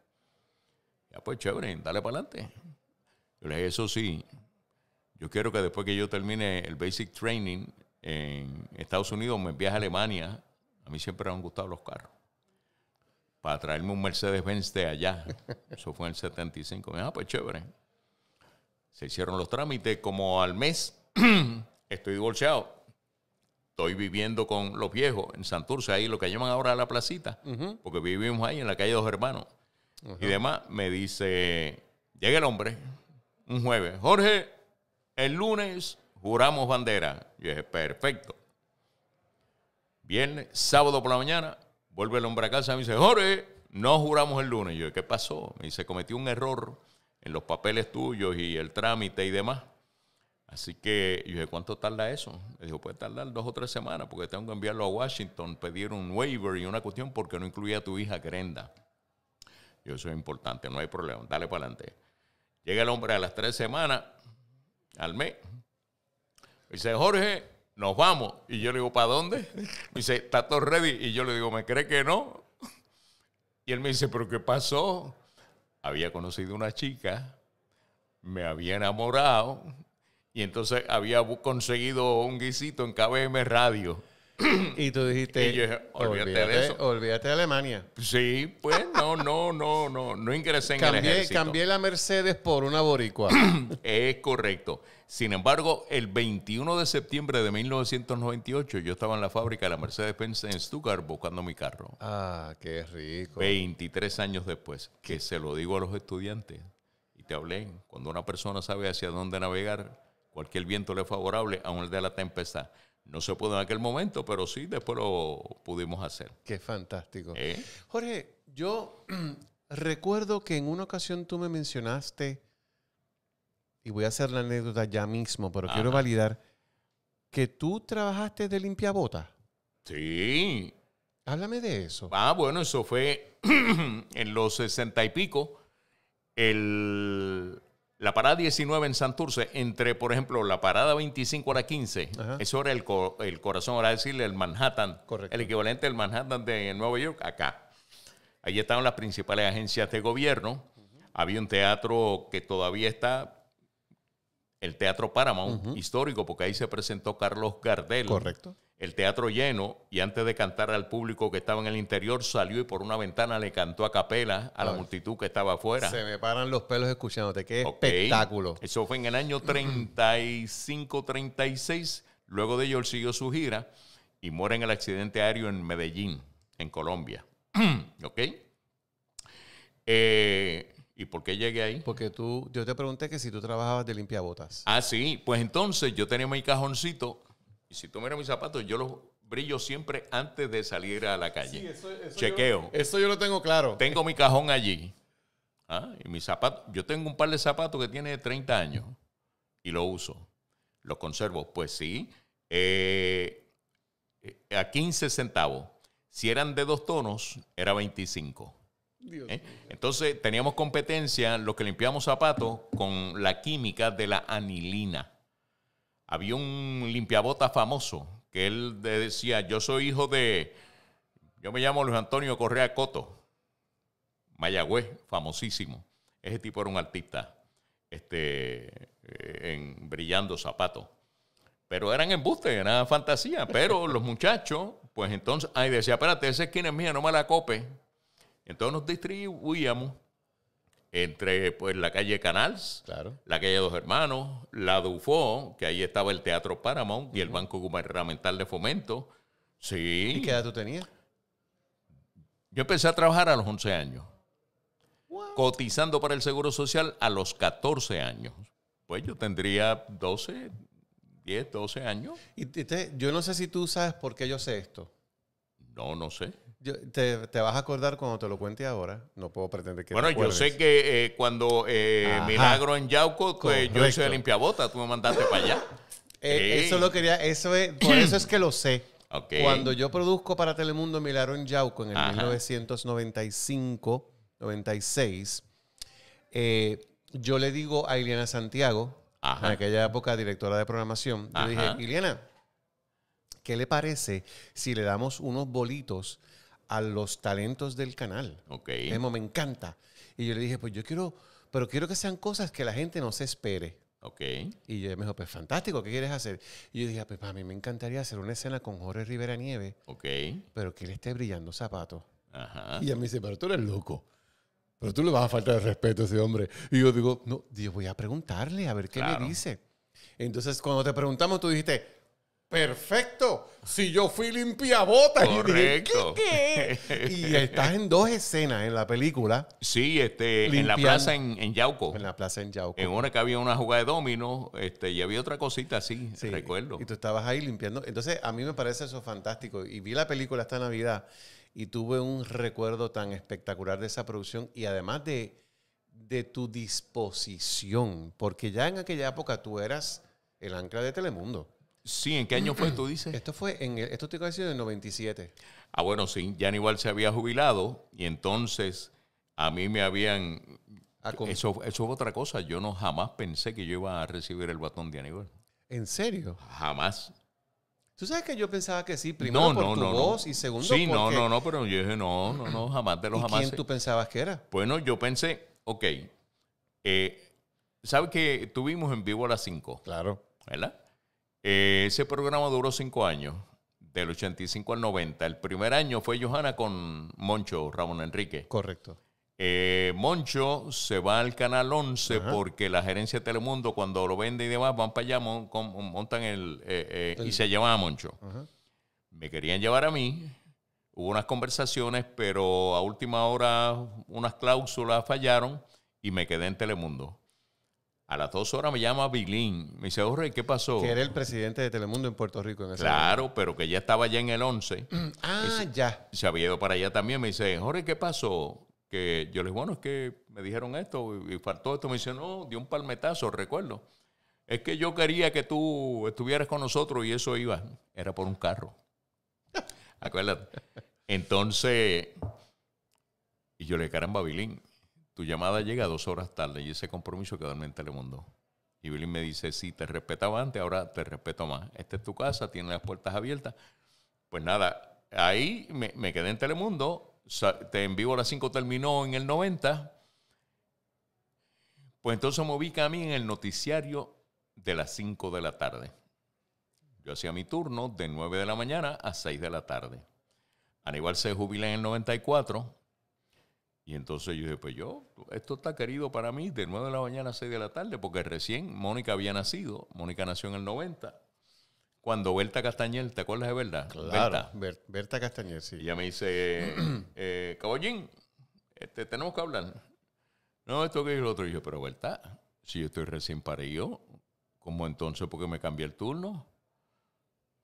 Speaker 2: Ya pues chévere, dale para adelante. Yo le dije, eso sí, yo quiero que después que yo termine el basic training en Estados Unidos, me envíes a Alemania. A mí siempre me han gustado los carros. Para traerme un Mercedes-Benz de allá. Eso fue en el 75. Me ah, pues chévere. Se hicieron los trámites. Como al mes, estoy divorciado estoy viviendo con los viejos en Santurce, ahí lo que llaman ahora la placita, porque vivimos ahí en la calle Dos Hermanos. Y demás, me dice, llega el hombre un jueves, Jorge, el lunes juramos bandera. Yo dije, perfecto. Viernes, sábado por la mañana, vuelve el hombre a casa y me dice, Jorge, no juramos el lunes. Yo, ¿qué pasó? Me dice, cometió un error en los papeles tuyos y el trámite y demás. Así que yo dije, ¿cuánto tarda eso? Le dijo, puede tardar dos o tres semanas porque tengo que enviarlo a Washington, pedir un waiver y una cuestión porque no incluía a tu hija Grenda. Yo, eso es importante, no hay problema, dale para adelante. Llega el hombre a las tres semanas, al mes. dice, Jorge, nos vamos. Y yo le digo, ¿para dónde? dice, ¿está todo ready? Y yo le digo, ¿me cree que no? Y él me dice, ¿pero qué pasó? Había conocido una chica, me había enamorado y entonces había conseguido un guisito en KBM Radio. y
Speaker 1: tú dijiste, olvídate, de Alemania. Sí, pues no, no, no,
Speaker 2: no, no ingresé en cambié, el Cambié
Speaker 1: la Mercedes por una boricua. es correcto.
Speaker 2: Sin embargo, el 21 de septiembre de 1998 yo estaba en la fábrica de la Mercedes-Benz en Stuttgart buscando mi carro.
Speaker 1: Ah, qué rico.
Speaker 2: 23 años después, que se lo digo a los estudiantes. Y te hablé, cuando una persona sabe hacia dónde navegar, Cualquier viento le es favorable, aún el de la tempestad. No se pudo en aquel momento, pero sí, después lo pudimos hacer. Qué fantástico. ¿Eh?
Speaker 1: Jorge, yo recuerdo que en una ocasión tú me mencionaste, y voy a hacer la anécdota ya mismo, pero quiero validar, que tú trabajaste de limpiabotas.
Speaker 2: Sí.
Speaker 1: Háblame de eso.
Speaker 2: Ah, bueno, eso fue en los sesenta y pico. El, la parada 19 en Santurce, entre, por ejemplo, la parada 25 a la 15, eso era el, el corazón, ahora decirle el Manhattan, el equivalente del Manhattan de Nueva York, acá. Allí estaban las principales agencias de gobierno. Había un teatro que todavía está, el Teatro Paramount, histórico, porque ahí se presentó Carlos Gardel. Correcto. El teatro lleno, y antes de cantar al público que estaba en el interior, salió y por una ventana le cantó a capela a, la multitud que estaba afuera. Se
Speaker 1: me paran los pelos escuchándote. ¡Qué espectáculo! Eso fue en el año
Speaker 2: 35, 36. Luego de ello, él siguió su gira y muere en el accidente aéreo en Medellín, en Colombia. ¿Ok?
Speaker 1: Eh, ¿Y por qué llegué ahí? Porque tú, yo te pregunté que si tú trabajabas de limpiabotas.
Speaker 2: Ah, sí. Pues entonces yo tenía mi cajoncito y si tú miras mis zapatos, yo los brillo siempre antes de salir a la calle. Sí, eso, Chequeo. eso yo lo tengo claro. Tengo mi cajón allí. Ah, y mis zapatos, yo tengo un par de zapatos que tiene 30 años y lo uso. Los conservo. Pues sí, eh, eh, a 15 centavos. Si eran de dos tonos, era 25 ¿Eh? Entonces teníamos competencia, los que limpiamos zapatos, con la química de la anilina. Había un limpiabota famoso que él decía, yo soy hijo de, yo me llamo Luis Antonio Correa Coto, Mayagüez, famosísimo. Ese tipo era un artista, este, eh, en brillando zapatos. Pero eran embustes, era fantasía. Pero los muchachos, pues entonces, ahí decía, espérate, esa esquina es mía, no me la cope entonces nos distribuíamos entre pues la calle Canals, la calle Dos Hermanos, la Dufo, que ahí estaba el Teatro Paramount y el Banco Gubernamental de Fomento. Sí. ¿Y qué edad tú tenías? Yo empecé a trabajar a los 11 años, cotizando para el Seguro Social a los 14 años. Pues yo tendría
Speaker 1: 12, 10, 12 años. Y yo no sé si tú sabes por qué yo sé esto. No, no sé te, vas a acordar cuando te lo cuente ahora. No puedo pretender que. Bueno, yo sé
Speaker 2: que eh, cuando eh, Milagro en Yauco, pues, yo hice bota, tú me mandaste para allá. Eh, eso lo
Speaker 1: quería, eso es, por eso es que lo sé. Cuando yo produzco para Telemundo Milagro en Yauco en el 1995, 96, yo le digo a Iliana Santiago, en aquella época directora de programación, yo dije, Iliana, ¿qué le parece si le damos unos bolitos? a los talentos del canal. Ok. Memo, me encanta. Y yo le dije, pues yo quiero, pero quiero que sean cosas que la gente no se espere. Ok. Y yo me dijo, pues fantástico, ¿qué quieres hacer? Y yo dije, ah, pues a mí me encantaría hacer una escena con Jorge Rivera Nieve. Ok. Pero que le esté brillando zapatos. Ajá. Y a mí dice, pero tú eres loco. Pero tú le vas a faltar el respeto a ese hombre. Y yo digo, no, yo voy a preguntarle a ver qué le me dice. Entonces, cuando te preguntamos, tú dijiste, Perfecto. Si yo fui limpiabotas Correcto. Y, ¿qué, y estás en dos escenas en la película. Sí,
Speaker 2: este, en la plaza en, Yauco. En la plaza en Yauco. En una que había una jugada de dominó este,
Speaker 1: y había otra cosita así, sí. recuerdo. Y tú estabas ahí limpiando. Entonces, a mí me parece eso fantástico. Y vi la película esta Navidad y tuve un recuerdo tan espectacular de esa producción y además de, de tu disposición. Porque ya en aquella época tú eras el ancla de Telemundo. Sí, ¿en qué año fue, tú dices? Esto fue en esto te iba a en el
Speaker 2: 97. Ah, bueno, sí, igual se había jubilado y entonces a mí me habían... Eso, es otra cosa, yo no jamás pensé que yo iba a recibir el batón de Aníbal.
Speaker 1: ¿En serio? Jamás. Tú sabes que yo pensaba que sí, primero no, por voz y segundo Sí, no, no, no,
Speaker 2: pero yo dije no, no, no, jamás de los jamás. ¿Quién tú
Speaker 1: pensabas que era?
Speaker 2: Bueno, yo pensé, ok, eh, ¿sabes que tuvimos en vivo a las 5? Claro. ¿Verdad? Eh, ese programa duró cinco años, del 85 al 90. El primer año fue Johanna con Moncho, Ramón Enrique. Correcto. Eh, Moncho se va al Canal 11 porque la gerencia de Telemundo cuando lo vende y demás van para allá, montan el, eh, y se llevan a Moncho. Me querían llevar a mí, hubo unas conversaciones, pero a última hora unas cláusulas fallaron y me quedé en Telemundo. A las dos horas me llama Bilín. Me dice, Jorge, oh, ¿qué pasó? Que era el
Speaker 1: presidente de Telemundo en Puerto Rico en ese Claro,
Speaker 2: pero que ya estaba allá en el 11.
Speaker 1: ah, ya.
Speaker 2: Se había ido para allá también. Me dice, Jorge, ¿qué pasó? Que yo le digo, bueno, es que me dijeron esto y faltó esto. Me dice, no, dio un palmetazo, recuerdo. Es que yo quería que tú estuvieras con nosotros y eso iba. Era por un carro. Acuérdate. Entonces, y yo le dije, caramba, Bilín, tu llamada llega dos horas tarde y ese compromiso quedó en Telemundo. Y Billy me dice, sí, te respetaba antes, ahora te respeto más. Esta es tu casa, tiene las puertas abiertas. Pues nada, ahí me, quedé en Telemundo. Te en vivo a las 5 terminó en el 90. Pues entonces me ubica a mí en el noticiario de las 5 de la tarde. Yo hacía mi turno de 9 de la mañana a 6 de la tarde. Aníbal se jubila en el 94 y entonces yo dije, pues yo, esto está querido para mí de 9 de la mañana a 6 de la tarde, porque recién Mónica había nacido, Mónica nació en el 90, cuando Berta Castañer, ¿te acuerdas de Berta? Claro, Berta, Berta Castañer, sí. Y ella me dice, eh, Caballín, este, tenemos que hablar. No, esto que es el otro. Y yo, pero Berta, si yo estoy recién parido, ¿cómo entonces porque me cambié el turno?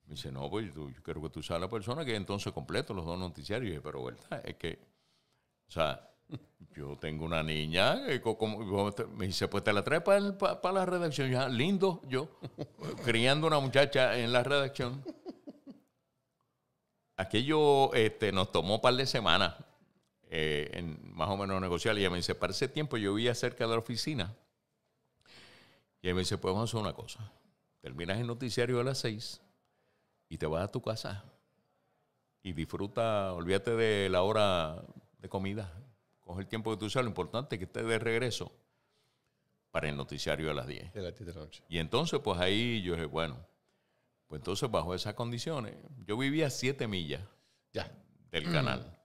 Speaker 2: Me dice, no, pues yo, yo quiero que tú seas la persona que entonces completo los dos noticiarios. Y dije, pero Berta, es que, o sea yo tengo una niña, eh, me dice, pues te la traes para, la redacción. lindo, yo, criando una muchacha en la redacción. Aquello este, nos tomó un par de semanas, eh, en, más o menos negociar. Y ella me dice, para ese tiempo yo vivía cerca de la oficina. Y me dice, pues vamos a hacer una cosa. Terminas el noticiario a las seis y te vas a tu casa y disfruta, olvídate de la hora de comida el tiempo que tú seas, lo importante es que estés de regreso para el noticiario a las 10.
Speaker 1: De las 10 la noche.
Speaker 2: Y entonces, pues ahí yo dije, bueno, pues entonces bajo esas condiciones, yo vivía a 7 millas ya. del mm. canal.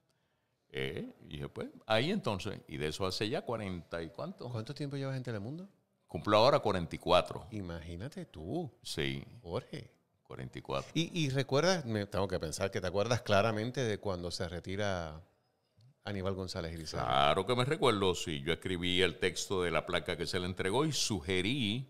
Speaker 2: Eh, y dije, pues ahí entonces, y de eso hace
Speaker 1: ya 40 y cuánto. ¿Cuánto tiempo llevas en Telemundo? Cumplo ahora 44. Imagínate tú. Sí. Jorge. 44. Y, y recuerdas, tengo que pensar que te acuerdas claramente de cuando se retira Aníbal González Claro
Speaker 2: que me recuerdo, sí. Yo escribí el texto de la placa que se le entregó y sugerí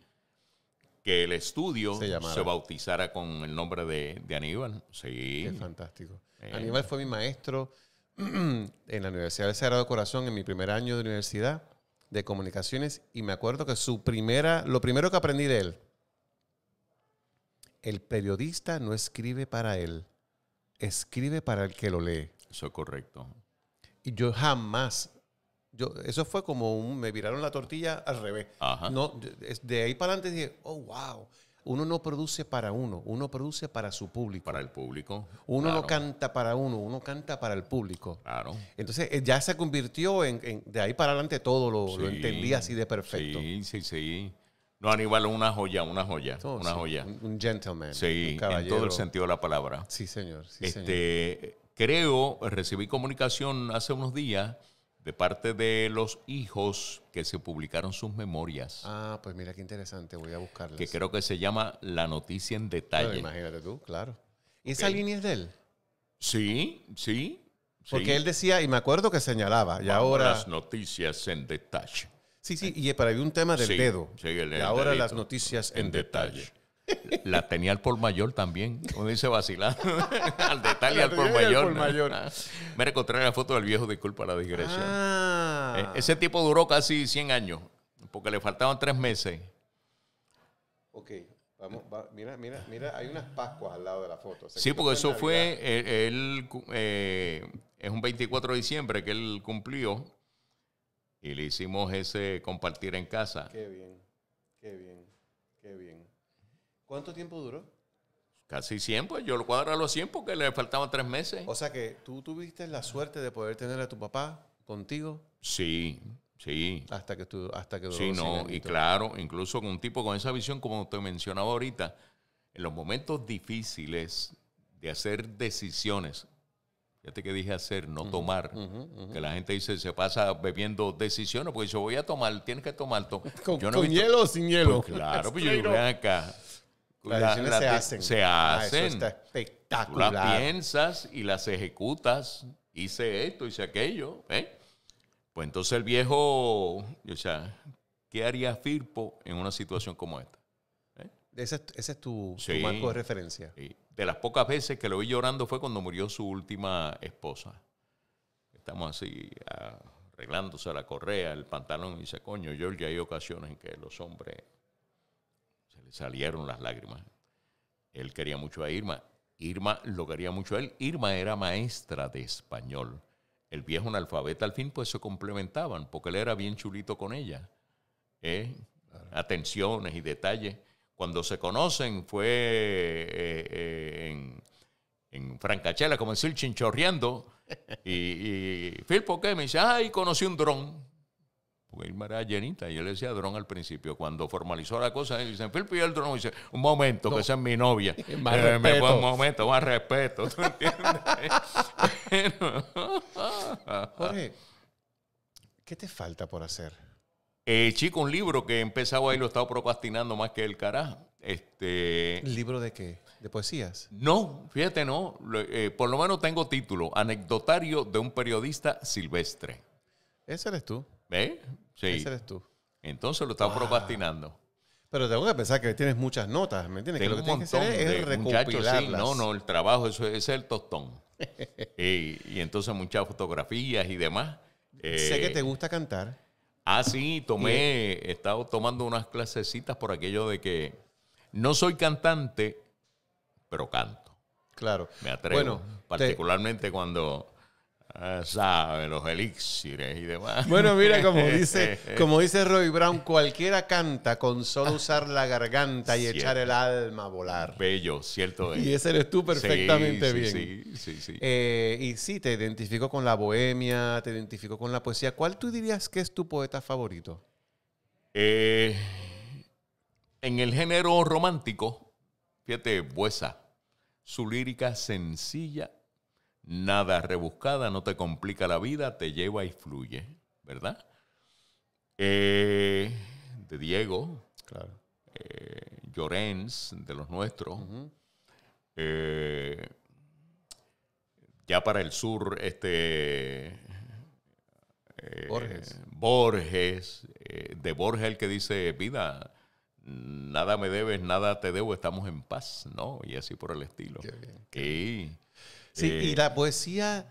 Speaker 2: que el estudio se, bautizara con el nombre de, Aníbal. Sí. Qué
Speaker 1: fantástico. Eh. Aníbal fue mi maestro en la Universidad del Sagrado Corazón en mi primer año de universidad de comunicaciones y me acuerdo que su primera, lo primero que aprendí de él, el periodista no escribe para él, escribe para el que lo lee. Eso es correcto. Y yo jamás. Yo, eso fue como un, me viraron la tortilla al revés. No, de ahí para adelante dije, oh, wow. Uno no produce para uno, uno produce para su público. Para el público. Uno no canta para uno, uno canta para el público. Claro. Entonces eh, ya se convirtió en, de ahí para adelante todo lo, entendí así de perfecto.
Speaker 2: Sí, sí, sí. No, Aníbal, una joya, una joya,
Speaker 1: oh, una joya. Un, gentleman. Sí, en todo el sentido de la palabra. Sí, señor. Sí, este,
Speaker 2: señor creo, recibí comunicación hace unos días de parte de los hijos que se publicaron sus memorias.
Speaker 1: Ah, pues mira qué interesante, voy a buscarlas. Que creo
Speaker 2: que se llama La Noticia en Detalle. imagínate
Speaker 1: tú, claro. ¿Y esa línea
Speaker 2: es de él? Sí, sí.
Speaker 1: Porque él decía, y me acuerdo que señalaba, y ahora... Las
Speaker 2: noticias en detalle.
Speaker 1: Sí, sí, y eh, para mí un tema del dedo.
Speaker 2: Sí, y ahora las noticias en, detalle. La tenía al por mayor también. Uno dice vacilar. al detalle al por mayor. Ah. Me encontré la foto del viejo, disculpa la digresión.
Speaker 1: Ah.
Speaker 2: Eh, ese tipo duró casi 100 años, porque le faltaban tres meses.
Speaker 1: Ok, Vamos, mira, mira, mira, hay unas Pascuas al lado de la foto. sí, porque eso fue,
Speaker 2: eh, él, eh, es un 24 de diciembre que él cumplió y le hicimos ese compartir en casa.
Speaker 1: Qué bien, qué bien, qué bien. ¿Cuánto tiempo duró?
Speaker 2: Casi 100, pues yo lo cuadro a los 100 porque le faltaban tres meses.
Speaker 1: O sea que tú tuviste la suerte de poder tener a tu papá contigo.
Speaker 2: Sí, sí.
Speaker 1: Hasta que tú, hasta que Sí, no, y claro,
Speaker 2: incluso con un tipo con esa visión, como te mencionaba ahorita, en los momentos difíciles de hacer decisiones, fíjate que dije hacer, no tomar, que la gente dice se pasa bebiendo decisiones, porque yo voy a tomar, tienes que tomar. todo. con, hielo o sin hielo. Pues claro, pues yo acá las decisiones se hacen. Se ah, hacen. eso está espectacular. Tú las piensas y las ejecutas. Hice esto, hice aquello. ¿eh? Pues entonces el viejo, o sea, ¿qué haría Firpo en una situación como esta? ¿Eh?
Speaker 1: Ese, es tu, marco de referencia. De
Speaker 2: las pocas veces que lo vi llorando fue cuando murió su última esposa. Estamos así arreglándose la correa, el pantalón, y dice, coño, George, hay ocasiones en que los hombres salieron las lágrimas. Él quería mucho a Irma. Irma lo quería mucho a él. Irma era maestra de español. El viejo analfabeta al fin pues se complementaban porque él era bien chulito con ella. ¿eh? Atenciones y detalles. Cuando se conocen fue eh, eh, en, Francachela, como decir, chinchorreando. Y, y Phil me dice, ay, conocí un dron. Porque Irma era llenita y él decía dron al principio. Cuando formalizó la cosa, él dice, Felipe y el dron, dice, un momento, que esa es mi novia. Eh, un momento, más respeto. ¿Tú
Speaker 1: entiendes? Jorge, ¿qué te falta
Speaker 2: por hacer? Eh, chico, un libro que he empezado ahí, lo he estado procrastinando más que el carajo. Este, ¿Libro
Speaker 1: de qué? ¿De poesías? No,
Speaker 2: fíjate, no. Eh, por lo menos tengo título, Anecdotario de un periodista silvestre. Ese eres tú. ¿Ves? Sí. Ese eres tú. Entonces lo estaba procrastinando.
Speaker 1: Pero tengo que pensar que tienes muchas notas, ¿me entiendes? que lo que tienes es de, sí, no, no,
Speaker 2: el trabajo, eso es, el tostón. y, entonces muchas fotografías y demás. sé que eh, te
Speaker 1: gusta cantar.
Speaker 2: Ah, sí, tomé, he estado tomando unas clasecitas por aquello de que no soy cantante, pero canto.
Speaker 1: Claro. Me atrevo.
Speaker 2: particularmente cuando Ah, sabe, los elixires y demás. Bueno, mira, como dice, como
Speaker 1: dice Roy Brown, cualquiera canta con solo usar la garganta y echar el alma a volar. Bello, cierto. Y eh. ese eres tú perfectamente bien. Sí, sí, sí. Eh, y sí, te identifico con la bohemia, te identifico con la poesía. ¿Cuál tú dirías que es tu poeta favorito? Eh, en el género
Speaker 2: romántico, fíjate, Buesa. Su lírica sencilla nada rebuscada, no te complica la vida, te lleva y fluye, ¿verdad? Eh, de Diego, claro. Eh, Llorens, de los nuestros. Eh, ya para el sur, este. Borges. Borges de Borges, el que dice: Vida, nada me debes, nada
Speaker 1: te debo, estamos en paz, ¿no? Y así por el estilo. Sí, y la poesía,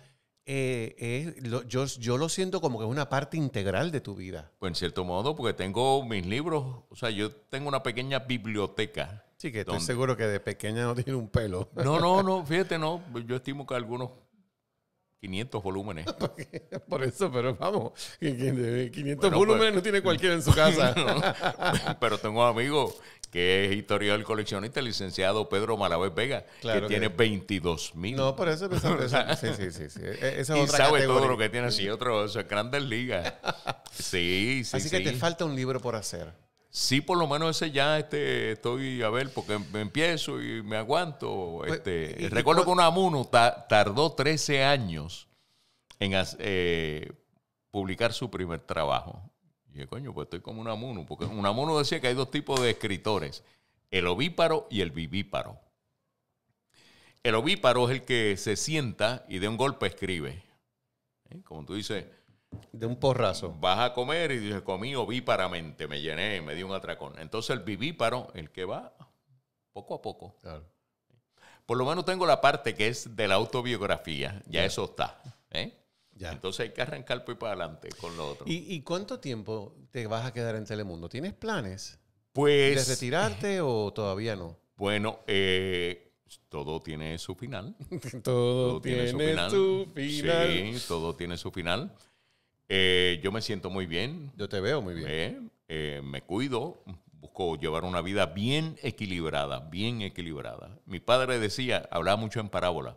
Speaker 1: eh, yo, yo, lo siento como que es una parte integral de tu vida.
Speaker 2: Pues en cierto modo, porque tengo mis libros, o sea, yo tengo una pequeña biblioteca.
Speaker 1: Sí, que estoy seguro que de pequeña no tiene un pelo. No, no,
Speaker 2: no, fíjate, no, yo estimo que algunos 500 volúmenes.
Speaker 1: Por eso, pero vamos, 500 pues, volúmenes no tiene cualquiera en su casa.
Speaker 2: pero tengo un amigo que es historiador coleccionista, licenciado Pedro Malavés Vega, que, tiene 22 mil. No, por eso, esa sí, sí, sí, e, Esa es y sabe todo lo que tiene así, otro, o grandes ligas. Sí, sí, Así que te falta
Speaker 1: un libro por hacer.
Speaker 2: Sí, por lo menos ese ya este, estoy, a ver, porque me empiezo y me aguanto. Pues, este, recuerdo que Unamuno tardó 13 años en eh, publicar su primer trabajo. Y dije, coño, pues estoy como Unamuno, porque Unamuno decía que hay dos tipos de escritores, el ovíparo y el vivíparo. El ovíparo es el que se sienta y de un golpe escribe. ¿Eh? Como tú dices,
Speaker 1: de un porrazo.
Speaker 2: Vas a comer y dices, comí ovíparamente, me llené, me di un atracón. Entonces el vivíparo, el que va poco a poco. Por lo menos tengo la parte que es de la autobiografía, ya, eso está. ¿eh? Entonces hay que arrancar pues para adelante con lo otro.
Speaker 1: ¿Y, cuánto tiempo te vas a quedar en Telemundo? ¿Tienes planes? Pues. ¿De retirarte o
Speaker 2: todavía no? Bueno, eh, todo tiene su final. todo, tiene, Su final. Sí, todo tiene su final. Eh, yo me siento muy bien. Yo te veo muy bien. Eh, eh, me cuido, busco llevar una vida bien equilibrada, bien equilibrada. Mi padre decía, hablaba mucho en parábolas,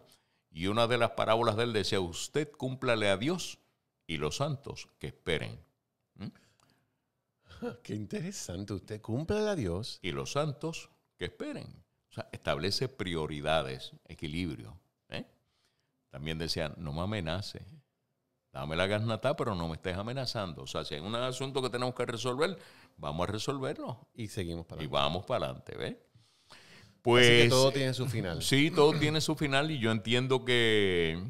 Speaker 2: y una de las parábolas de él decía, usted cúmplale a Dios y los santos que esperen.
Speaker 1: ¿Mm? Qué interesante, usted cúmplale a Dios. Y los santos
Speaker 2: que esperen. O sea, establece prioridades, equilibrio. También decía, no me amenace Dame la garnata, pero no me estés amenazando. O sea, si hay un asunto que tenemos que resolver, vamos a resolverlo. Y seguimos para adelante. Y vamos para adelante, ¿ves? Pues. Así todo tiene su final. Sí, todo tiene su final y yo entiendo que.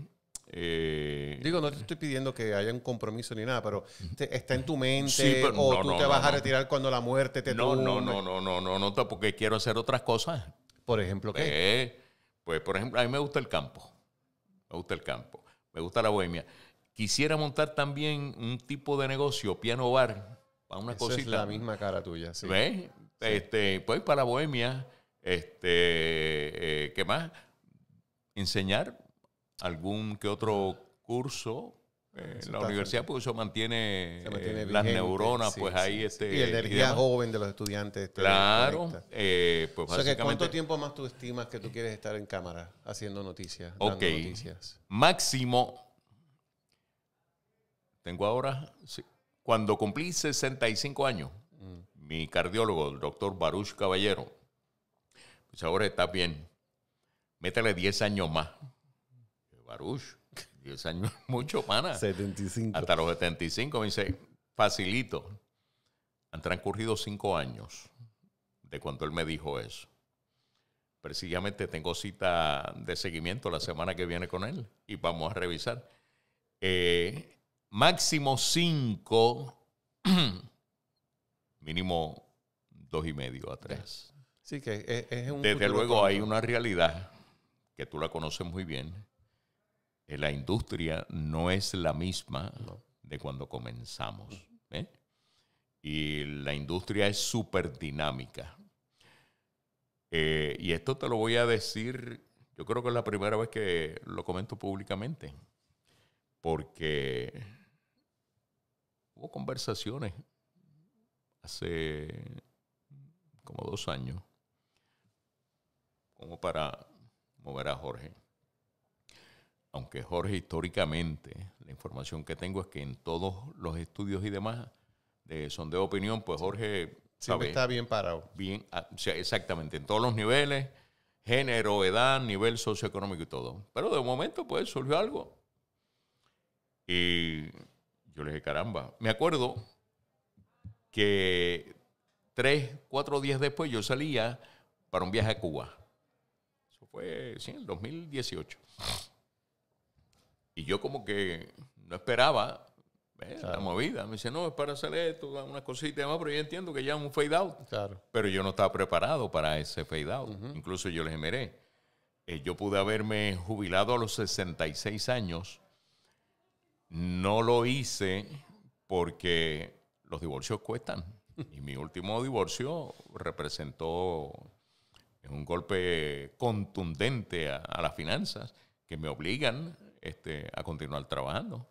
Speaker 1: Eh, Digo, no te estoy pidiendo que haya un compromiso ni nada, pero está en tu mente o no, tú te vas a retirar cuando la muerte te no, No, no,
Speaker 2: no, no, no, no, porque quiero hacer otras cosas. Por ejemplo, ¿qué? Eh, pues, por ejemplo, a mí me gusta el campo. Me gusta el campo. Me gusta la bohemia. Quisiera montar también un tipo de negocio, piano
Speaker 1: bar, para una cosita. Es la misma cara tuya, sí. ¿Ves?
Speaker 2: Este, pues para Bohemia, este, eh, ¿qué más? Enseñar algún que otro
Speaker 1: curso
Speaker 2: en la universidad, pues eso mantiene, las neuronas, pues ahí. Este, y energía joven de los
Speaker 1: estudiantes. claro. Eh, pues, o sea, ¿cuánto tiempo más tú estimas que tú quieres estar en cámara haciendo noticias? Ok.
Speaker 2: Máximo tengo ahora, cuando cumplí 65 años, mi cardiólogo, el doctor Baruch Caballero, pues ahora está bien, métele 10 años más. Baruch, 10 años mucho, pana. 75. Hasta los 75 me dice, facilito. Han transcurrido 5 años de cuando él me dijo eso. Precisamente tengo cita de seguimiento la semana que viene con él y vamos a revisar. Eh, máximo 5, mínimo dos y medio a tres.
Speaker 1: Sí, que Desde luego hay una
Speaker 2: realidad que tú la conoces muy bien. La industria no es la misma de cuando comenzamos. ¿eh? Y la industria es súper dinámica. Eh, y esto te lo voy a decir, yo creo que es la primera vez que lo comento públicamente, porque hubo conversaciones hace como dos años, como para mover a Jorge. Aunque Jorge históricamente, la información que tengo es que en todos los estudios y demás de sondeo de opinión, pues Jorge sabe, está bien parado. Bien, ah, exactamente, en todos los niveles, género, edad, nivel socioeconómico y todo. Pero de momento pues surgió algo. Y yo le dije, caramba. Me acuerdo que tres, cuatro días después yo salía para un viaje a Cuba. Eso fue, sí, en el 2018. Y yo como que no esperaba eh, la movida. Me dice, no, es para hacer esto, unas cositas y demás, pero yo entiendo que ya es un fade out. Pero yo no estaba preparado para ese fade out. Incluso yo les miré. Eh, yo pude haberme jubilado a los 66 años no lo hice porque los divorcios cuestan. Y mi último divorcio representó un golpe contundente a, las finanzas que me obligan este, a continuar trabajando.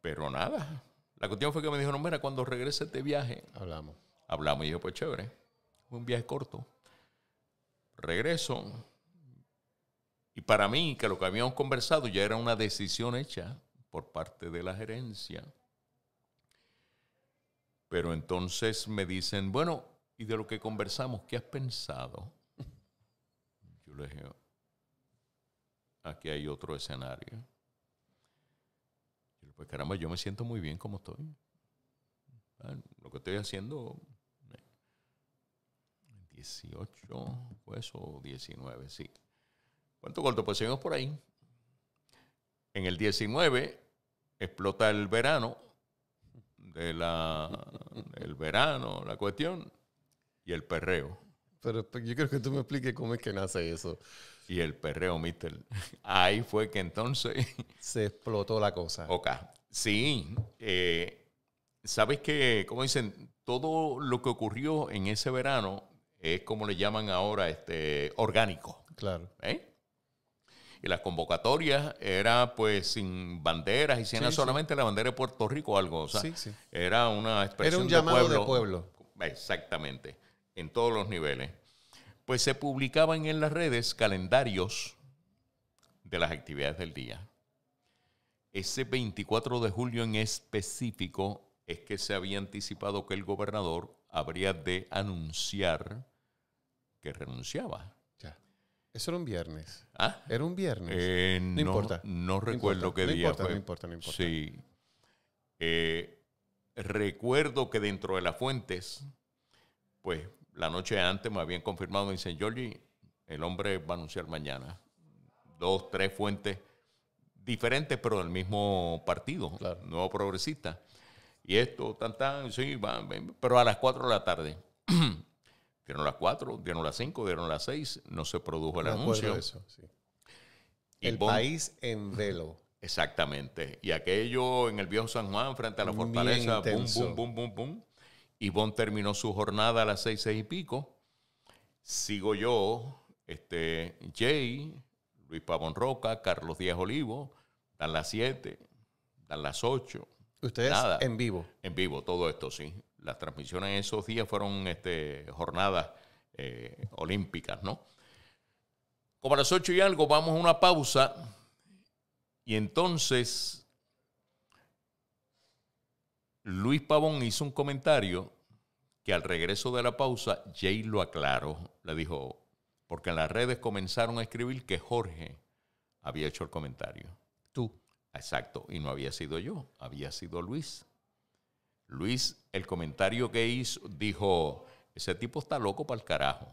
Speaker 2: Pero nada, la cuestión fue que me dijo no, mira, cuando regrese de este viaje, hablamos. Hablamos y yo, pues chévere, un viaje corto. Regreso. Y para mí, que lo que habíamos conversado ya era una decisión hecha, por parte de la gerencia. Pero entonces me dicen, bueno, ¿y de lo que conversamos, qué has pensado? Yo le dije, aquí hay otro escenario. Yo, pues caramba, yo me siento muy bien como estoy. Ah, lo que estoy haciendo, 18, pues, o 19, sí. ¿Cuánto corto? Pues seguimos por ahí. En el 19 explota el verano, de la, el verano, la cuestión, y el perreo. Pero, yo creo que tú me expliques cómo es que nace eso. Y el perreo, mister. Ahí fue que entonces...
Speaker 1: Se explotó la cosa.
Speaker 2: Ok. Sí. Eh, Sabes que, como dicen, todo lo que ocurrió en ese verano es como le llaman ahora, este, orgánico. Claro. ¿Eh? Y las convocatorias era pues sin banderas y si solamente la bandera de Puerto Rico algo. O sea, era una expresión. Era un llamado pueblo. de pueblo. Exactamente, en todos los niveles. Pues se publicaban en las redes calendarios de las actividades del día. Ese 24 de julio en específico es que se había anticipado que el gobernador habría de anunciar que
Speaker 1: renunciaba. Eso era un viernes. ¿Ah? Era un viernes. Eh, no, importa. No recuerdo qué día fue. No importa,
Speaker 2: no importa. Sí. Eh, recuerdo que dentro de las fuentes, pues la noche antes me habían confirmado, en dicen, Jorge, el hombre va a anunciar mañana. Dos, tres fuentes diferentes, pero del mismo partido, claro. Nuevo Progresista. Y esto, tan, tan, sí, pero a las cuatro de la tarde. Dieron las 4, dieron las 5, dieron las seis no se produjo el anuncio.
Speaker 1: el país
Speaker 2: en velo. Exactamente. Y aquello en el viejo San Juan, frente a la fortaleza, boom, boom, boom, boom, boom. Bon terminó su jornada a las seis, seis y pico. Sigo yo, este, Jay, Luis Pavón Roca, Carlos Díaz Olivo, dan las siete, dan las ocho. Ustedes en vivo. En vivo, todo esto, sí las transmisiones en esos días fueron este, jornadas eh, olímpicas, ¿no? Como a las ocho y algo, vamos a una pausa y entonces Luis Pavón hizo un comentario que al regreso de la pausa Jay lo aclaró, le dijo, porque en las redes comenzaron a escribir que Jorge había hecho el comentario. Tú. Exacto, y no había sido yo, había sido Luis. Luis, el comentario que hizo, dijo, ese tipo está loco para el carajo.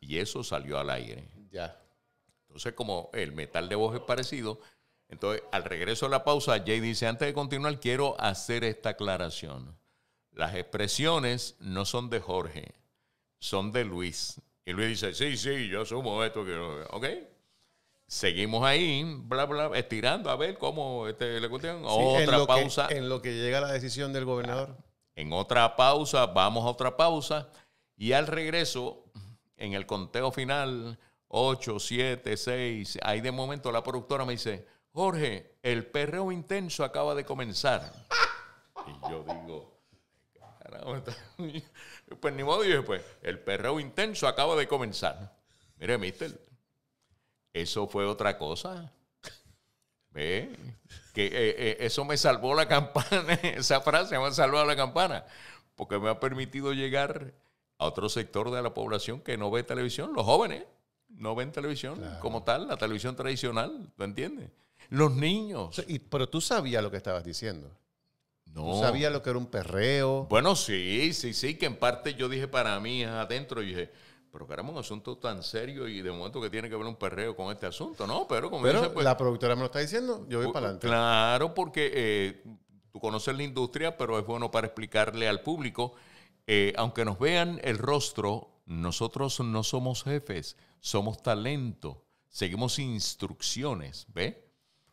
Speaker 2: Y eso salió al aire. Ya. Entonces, como el metal de voz es parecido, entonces al regreso de la pausa, Jay dice, antes de continuar, quiero hacer esta aclaración. Las expresiones no son de Jorge, son de Luis. Y Luis dice, sí, sí, yo asumo esto. Que... ¿Ok? Seguimos ahí, bla, bla, estirando a ver cómo este, le cuestionan. otra pausa.
Speaker 1: en lo que llega la decisión del gobernador.
Speaker 2: En otra pausa, vamos a otra pausa. Y al regreso, en el conteo final, 8, 7, 6, ahí de momento la productora me dice, Jorge, el perreo intenso acaba de comenzar. y yo digo, caramba, pues ni modo, yo dije, pues, el perreo intenso acaba de comenzar. Mire, mister, eso fue otra cosa. ¿Ve? Que, eh, eh, eso me salvó la campana, esa frase me ha salvado la campana, porque me ha permitido llegar a otro sector de la población que no ve televisión, los jóvenes no ven televisión como tal, la televisión tradicional, ¿lo entiendes?
Speaker 1: Los niños. pero tú sabías lo que estabas diciendo.
Speaker 2: No. Sabía sabías
Speaker 1: lo que era un perreo?
Speaker 2: Bueno, sí, sí, sí, que en parte yo dije para mí adentro, y dije, pero que un asunto tan serio y de momento que tiene que ver un perreo con este asunto, ¿no? Pero como pues,
Speaker 1: la productora me lo está diciendo, yo voy para adelante.
Speaker 2: Claro, porque eh, tú conoces la industria, pero es bueno para explicarle al público, eh, aunque nos vean el rostro, nosotros no somos jefes, somos talento, seguimos instrucciones, ¿ve?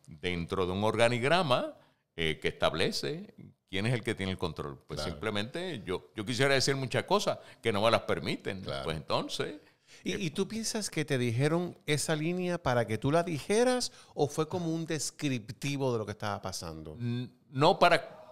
Speaker 2: Dentro de un organigrama eh, que establece ¿Quién es el que tiene el control? Pues simplemente yo, yo quisiera decir muchas cosas que no me las permiten. Pues entonces...
Speaker 1: Eh, ¿Y, tú piensas que te dijeron esa línea para que tú la dijeras o fue como un descriptivo de lo que estaba pasando? No para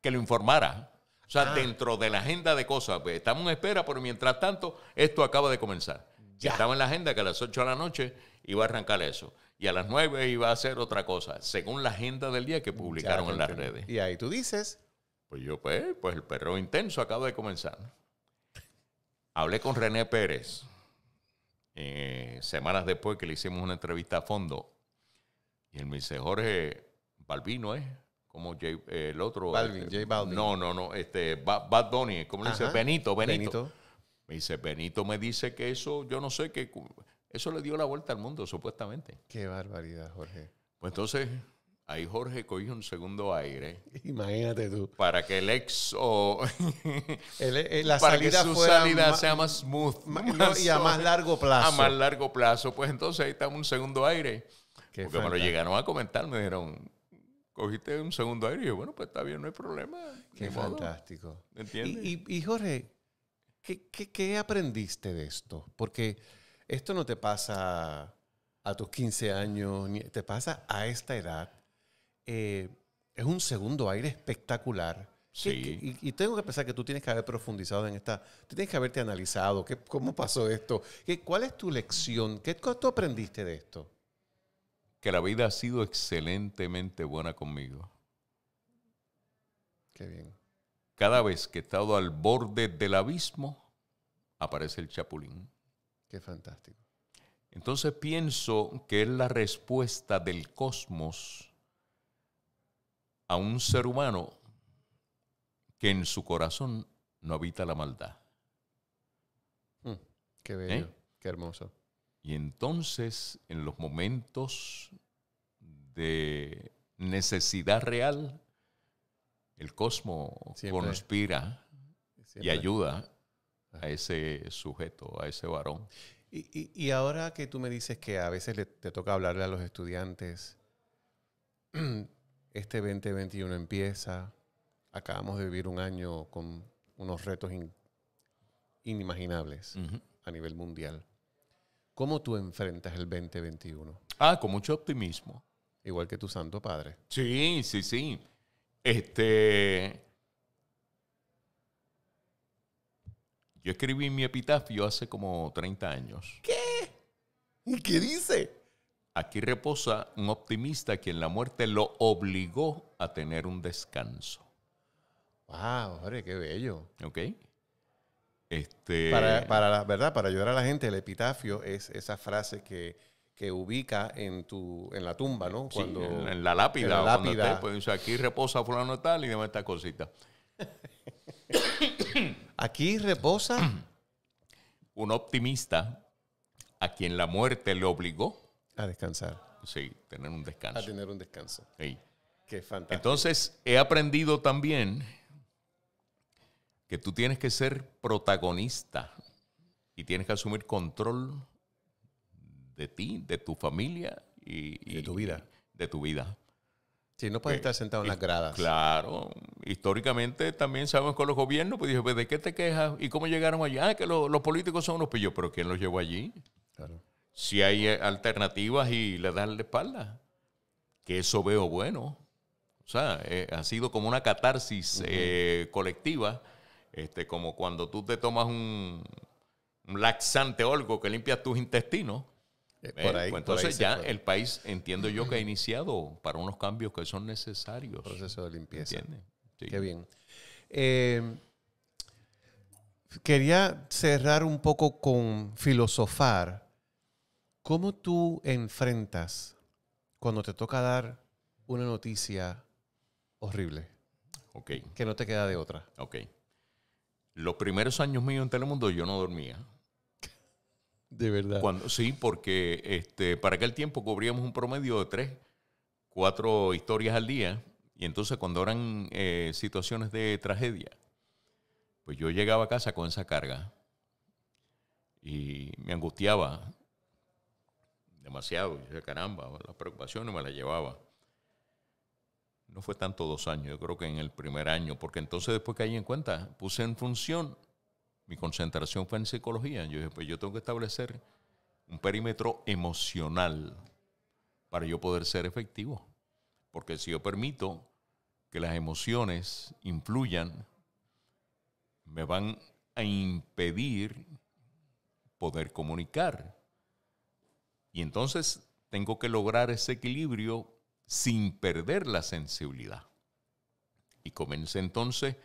Speaker 1: que lo informara. O sea, ah. dentro
Speaker 2: de la agenda de cosas. Pues, estamos en espera, pero mientras tanto, esto acaba de comenzar. Ya. Estaba en la agenda que a las 8 de la noche iba a arrancar eso y a las nueve iba a hacer otra cosa, según la agenda del día que publicaron en las redes.
Speaker 1: Y ahí tú dices.
Speaker 2: Pues yo, pues, pues el perro intenso acaba de comenzar. Hablé con René Pérez eh, semanas después que le hicimos una entrevista a fondo. Y él me dice, Jorge, Balvino es. Eh? como el otro. Balvin, este, J No, no, no, este, Bad, Bunny, ¿cómo le dice? Benito, Benito, Me dice, Benito me dice que eso, yo no sé, qué... Eso le dio la vuelta al mundo, supuestamente.
Speaker 1: Qué barbaridad, Jorge. Pues
Speaker 2: entonces, ahí Jorge cogió un segundo aire. Imagínate tú. Para que el ex o.
Speaker 1: E, eh, la para que su salida sea más smooth. y a más largo plazo. A más
Speaker 2: largo plazo. Pues entonces ahí está un segundo aire. porque me lo llegaron a comentar, me dijeron, cogiste un segundo aire. Y yo, bueno, pues está bien, no hay problema. Qué fantástico.
Speaker 1: ¿Entiendes? Y, Jorge, ¿qué, qué aprendiste de esto? Porque esto no te pasa a tus 15 años, ni te pasa a esta edad. Eh, es un segundo aire espectacular. Sí. Y, tengo que pensar que tú tienes que haber profundizado en esta, tienes que haberte analizado, cómo pasó esto, cuál es tu lección, qué tú aprendiste de esto. Que la vida ha sido
Speaker 2: excelentemente buena conmigo. Qué bien. Cada vez que he estado al borde del abismo, aparece el chapulín.
Speaker 1: Qué fantástico.
Speaker 2: Entonces pienso que es la respuesta del cosmos a un ser humano que en su corazón no habita la maldad.
Speaker 1: Mm, qué ¿Eh? bello, qué hermoso.
Speaker 2: Y entonces, en los momentos de necesidad real, el cosmos conspira y ayuda a ese sujeto, a ese varón.
Speaker 1: Y, ahora que tú me dices que a veces te toca hablarle a los estudiantes, este 2021 empieza, acabamos de vivir un año con unos retos inimaginables a nivel mundial. ¿Cómo tú enfrentas el 2021? Ah, con mucho optimismo. Igual que tu Santo Padre.
Speaker 2: Sí, sí, sí. Este, Yo escribí mi epitafio hace como 30 años. ¿Qué?
Speaker 1: ¿Y qué dice?
Speaker 2: Aquí reposa un optimista quien la muerte lo obligó a tener un descanso.
Speaker 1: ¡Wow! Hombre, qué bello.
Speaker 2: ¿Ok? Este... Para, para
Speaker 1: verdad, para ayudar a la gente, el epitafio es esa frase que, ubica en tu en la tumba, ¿no? Cuando, en, la lápida. la pues, aquí
Speaker 2: reposa fulano tal y demás estas cositas. Aquí reposa un optimista a quien la muerte le obligó a descansar. Sí, tener un descanso. A tener un descanso. Qué fantástico. Entonces, he aprendido también que tú tienes que ser protagonista y tienes que asumir control de ti, de tu familia y, y de tu vida. De tu vida. Sí, no puedes eh, estar sentado en las eh, gradas. Claro, históricamente también sabemos con los gobiernos, pues dije, pues, ¿de qué te quejas? ¿Y cómo llegaron allá? Ah, que los políticos son unos pillos, pero ¿quién los llevó allí? Si hay eh, alternativas y le dan la espalda, que eso veo bueno. O sea, ha sido como una catarsis colectiva, este, como cuando tú te tomas un, laxante o que limpias tus intestinos eh, eh, pues entonces ya el país entiendo yo que ha iniciado para unos cambios que son necesarios. Proceso de limpieza. Qué bien.
Speaker 1: Eh, quería cerrar un poco con filosofar. ¿Cómo tú enfrentas cuando te toca dar una noticia horrible? Ok. Que no te queda de otra.
Speaker 2: Ok. Los primeros años míos en Telemundo yo no dormía. De verdad. Cuando, sí, porque este, para aquel tiempo cubríamos un promedio de tres, cuatro historias al día. Y entonces cuando eran eh, situaciones de tragedia, pues yo llegaba a casa con esa carga y me angustiaba demasiado. Yo decía, caramba, las preocupaciones me las llevaba. No fue tanto dos años, yo creo que en el primer año, porque entonces después que caí en cuenta, puse en función mi concentración fue en psicología. Yo dije, pues yo tengo que establecer un perímetro emocional para yo poder ser efectivo. Porque si yo permito que las emociones influyan, me van a impedir poder comunicar. Y entonces tengo que lograr ese equilibrio sin perder la sensibilidad. Y comencé entonces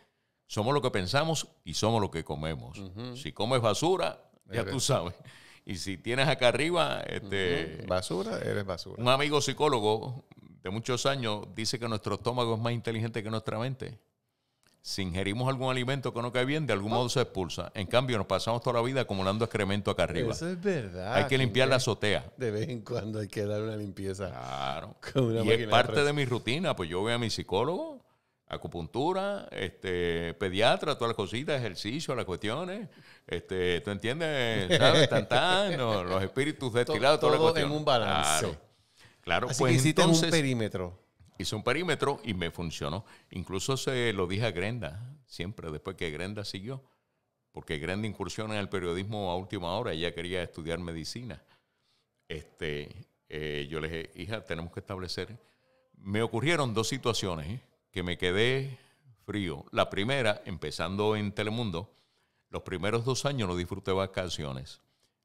Speaker 2: somos lo que pensamos y somos lo que comemos. Si comes basura, ya tú sabes. Y si tienes acá arriba... Este, Basura, eres basura. Un amigo psicólogo de muchos años dice que nuestro estómago es más inteligente que nuestra mente. Si ingerimos algún alimento que no cae bien, de algún modo se expulsa. En cambio, nos pasamos toda la vida acumulando excremento acá arriba. Eso es
Speaker 1: verdad. Hay que limpiar la azotea. De vez en cuando hay que dar una limpieza. Claro. y es parte de mi
Speaker 2: rutina. Pues yo voy a mi psicólogo acupuntura, este, pediatra, todas las cositas, ejercicio, las cuestiones, este, ¿tú entiendes? ¿Sabes? tan, los espíritus destilados, todo, todas las cuestiones. en un balance. Claro, pues que un perímetro. Hice un perímetro y me funcionó. Incluso se lo dije a Grenda, siempre después que Grenda siguió, porque Grenda incursiona en el periodismo a última hora, ella quería estudiar medicina. Este, eh, yo le dije, hija, tenemos que establecer. Me ocurrieron dos situaciones, ¿eh? me quedé frío. La primera, empezando en Telemundo, los primeros dos años no disfruté vacaciones.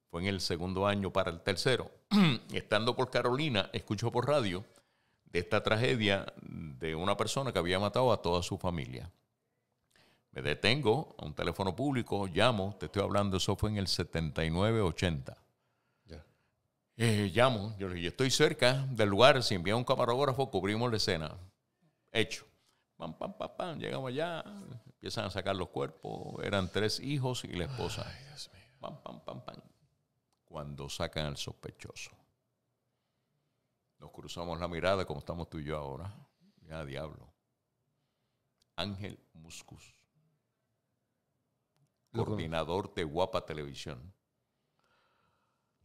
Speaker 2: Fue en el segundo año para el tercero. Estando por Carolina, escucho por radio de esta tragedia de una persona que había matado a toda su familia. Me detengo a un teléfono público, llamo, te estoy hablando, eso fue en el 79-80. Eh, llamo, yo, yo estoy cerca del lugar, si envía un camarógrafo, cubrimos la escena. Hecho. Pam, pam, pam, Llegamos allá, empiezan a sacar los cuerpos. Eran tres hijos y la esposa. Pam, pam, pam, pam. Cuando sacan al sospechoso. Nos cruzamos la mirada como estamos tú y yo ahora. Ya, diablo. Ángel Muscus. Coordinador de Guapa Televisión.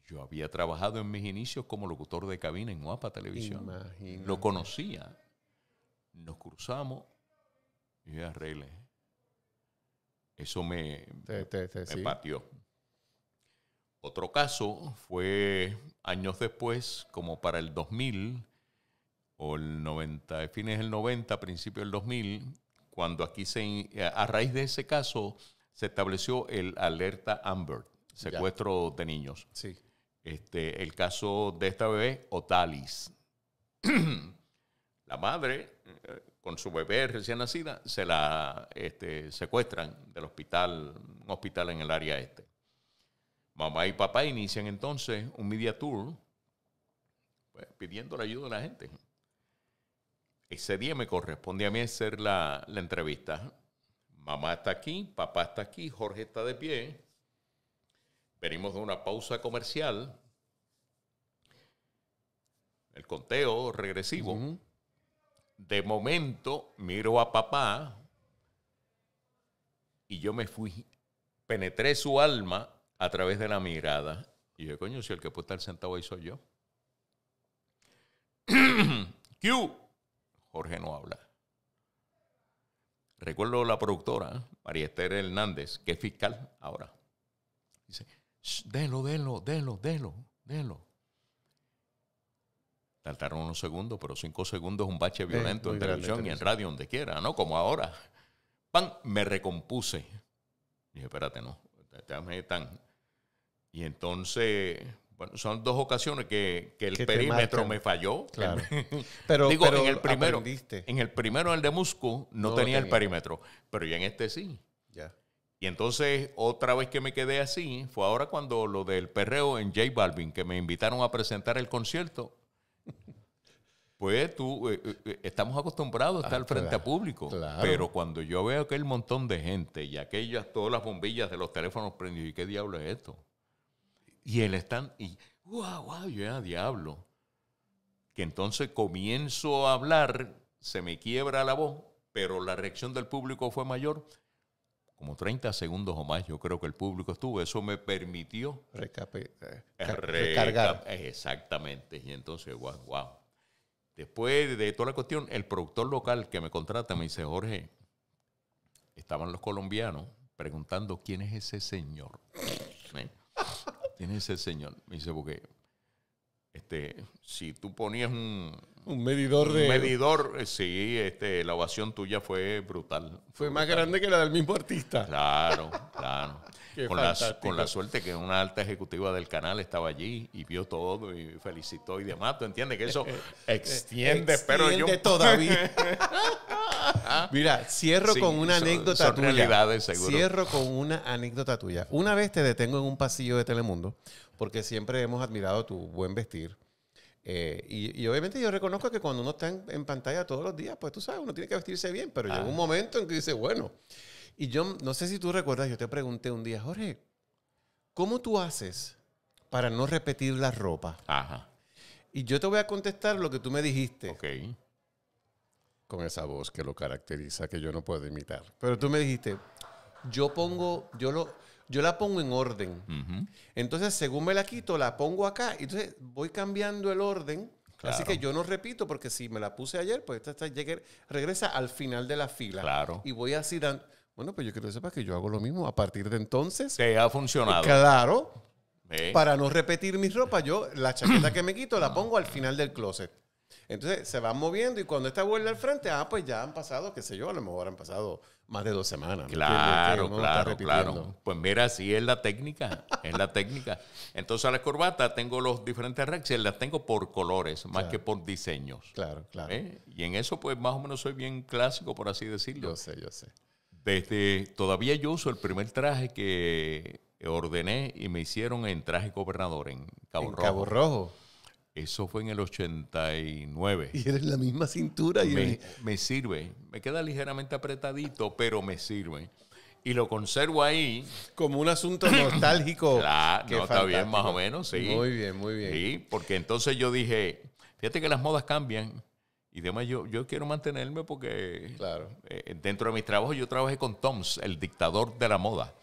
Speaker 2: Yo había trabajado en mis inicios como locutor de cabina en Guapa Televisión. Lo conocía nos cruzamos y yo arreglé. Eso me, me Otro caso fue años después, como para el 2000 o el 90, fines del 90, principio del 2000, cuando aquí se, a raíz de ese caso se estableció el alerta Amber, secuestro de niños. Sí. Este, el caso de esta bebé, Otalis. la madre con su bebé recién nacida, se la este, secuestran del hospital, un hospital en el área este. Mamá y papá inician entonces un media tour pues, pidiendo la ayuda de la gente. Ese día me corresponde a mí hacer la, entrevista. Mamá está aquí, papá está aquí, Jorge está de pie. Venimos de una pausa comercial. El conteo regresivo de momento miro a papá y yo me fui, penetré su alma a través de la mirada. Y yo, coño, si el que puede estar sentado ahí soy yo. Q. Jorge no habla. Recuerdo la productora, María Esther Hernández, que es fiscal ahora. Dice, denlo, denlo, denlo, denlo, denlo. Saltaron unos segundos, pero cinco segundos es un bache violento en televisión y en radio, donde quiera, ¿no? Como ahora. ¡Pam! Me recompuse. dije, espérate, no. Tan. Y entonces, bueno, son dos ocasiones que, que el perímetro me falló. Claro. Pero, Digo, en el primero, en el primero, el de Musco, no, tenía, el perímetro, pero ya en este sí. Ya. Y entonces, otra vez que me quedé así, fue ahora cuando lo del perreo en J Balvin, que me invitaron a presentar el concierto pues tú, eh, eh, eh, estamos acostumbrados a estar ah, frente a público, pero cuando yo veo aquel montón de gente y aquellas, todas las bombillas de los teléfonos prendidos, ¿y qué diablo es esto? Y él está, y guau, guau, yo diablo. Que entonces comienzo a hablar, se me quiebra la voz, pero la reacción del público fue mayor como 30 segundos o más, yo creo que el público estuvo. Eso me permitió Recape, recargar. Exactamente. Y entonces, guau, guau. Después de toda la cuestión, el productor local que me contrata me dice, Jorge, estaban los colombianos preguntando quién es ese señor. ¿Quién es ese señor? Me dice, porque este, si tú ponías un, un medidor de. medidor, eh, sí, este, la ovación tuya fue brutal. Fue más grande que la del mismo artista. Claro, claro. Con la, suerte que una alta ejecutiva del canal estaba allí y vio todo y felicitó y demás. ¿Tú entiendes que eso eh, extiende, eh, pero yo... Mira, cierro con una anécdota tuya. Cierro con
Speaker 1: una anécdota tuya. Una vez te detengo en un pasillo de Telemundo porque siempre hemos admirado tu buen vestir eh, y, obviamente yo reconozco que cuando uno está en, pantalla todos los días, pues tú sabes, uno tiene que vestirse bien, pero llega un ah. momento en que dice, bueno, y yo no sé si tú recuerdas, yo te pregunté un día, Jorge, ¿cómo tú haces para no repetir la ropa? Ajá. Y yo te voy a contestar lo que tú me dijiste. Ok. Con esa voz que lo caracteriza, que yo no puedo imitar. Pero tú me dijiste, yo pongo, yo lo yo la pongo en orden. Entonces, según me la quito, la pongo acá. Entonces, voy cambiando el orden. Así que yo no repito, porque si me la puse ayer, pues esta, regresa al final de la fila. Claro. Y voy así dando. Bueno, pues yo quiero que sepas que yo hago lo mismo a partir de entonces. Que ha funcionado. Claro. Para no repetir mis ropa yo la chaqueta que me quito la pongo al final del closet. Entonces se van moviendo y cuando esta vuelta al frente, ah, pues ya han pasado, qué sé yo, a lo mejor han pasado más de dos semanas. Claro, claro, claro.
Speaker 2: Pues mira, sí es la técnica, es la técnica. Entonces a la corbata tengo los diferentes rexes, las tengo por colores, más que por diseños. Claro, claro. ¿Eh? Y en eso pues más o menos soy bien clásico, por así decirlo. Yo sé, yo sé. Desde, todavía yo uso el primer traje que ordené y me hicieron en traje gobernador en Cabo ¿En Rojo. Cabo Rojo. Eso fue en el 89. Y eres la
Speaker 1: misma cintura. Y
Speaker 2: me, sirve. Me queda ligeramente apretadito, pero me sirve. Y lo conservo ahí. Como un asunto nostálgico. Claro, está bien, más o menos, sí. Muy bien, muy bien. Sí, porque entonces yo dije, fíjate que las modas cambian. Y además yo, yo quiero mantenerme porque eh, dentro de mis trabajos yo trabajé con Toms, el dictador de la moda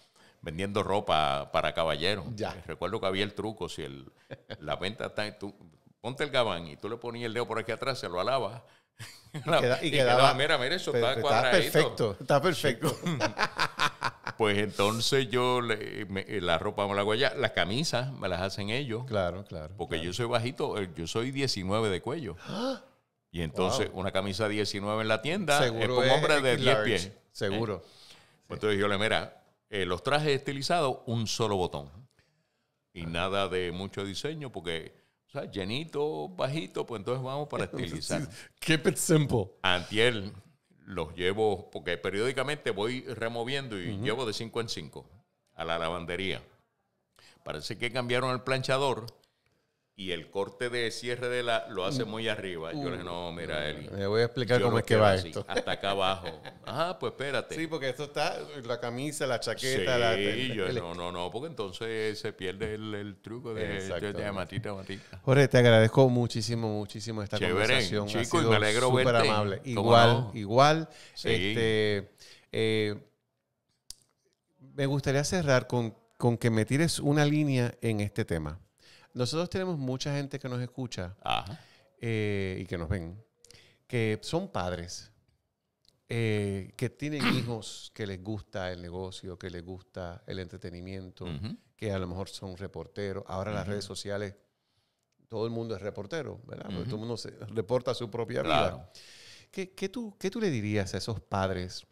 Speaker 2: vendiendo ropa para caballeros. Recuerdo que había el truco, si el, la venta está, ponte el gabán y tú le ponías el dedo por aquí atrás, se lo alaba Y, quedaba, mira, mira, eso está perfecto, está perfecto. pues entonces yo, la ropa me la hago allá, las camisas me las hacen ellos. Claro, claro. Porque yo soy bajito, eh, yo soy 19 de cuello. Y entonces una camisa 19 en la tienda eh, es como hombre de 10 pies. Seguro. Eh, pues entonces yo le, mira, los trajes estilizados, un solo botón. Y ah. nada de mucho diseño porque llenito, bajito, pues entonces vamos para estilizar.
Speaker 1: Keep it simple.
Speaker 2: Antiel los llevo, porque periódicamente voy removiendo y llevo de 5 en 5 a la lavandería. Parece que cambiaron el planchador y el corte de cierre de la lo hace mm. muy arriba. Yo le dije, no, mira, mm. Eli.
Speaker 1: Le voy a explicar cómo es que va esto.
Speaker 2: Hasta acá abajo. Ah, pues espérate. Sí,
Speaker 1: porque esto está, la camisa, la chaqueta. la, no,
Speaker 2: no, no, porque entonces se pierde el, truco de, de, matita,
Speaker 1: matita. Jorge, te agradezco muchísimo, muchísimo esta conversación. Chico, y me alegro súper amable. Igual, igual. Este, eh, me gustaría cerrar con, con que me tires una línea en este tema. Nosotros tenemos mucha gente que nos escucha eh, y que nos ven, que son padres, eh, que tienen hijos que les gusta el negocio, que les gusta el entretenimiento, que a lo mejor son reporteros. Ahora las redes sociales, todo el mundo es reportero, ¿verdad? todo el mundo reporta su propia vida. ¿Qué, tú, ¿Qué tú le dirías a esos padres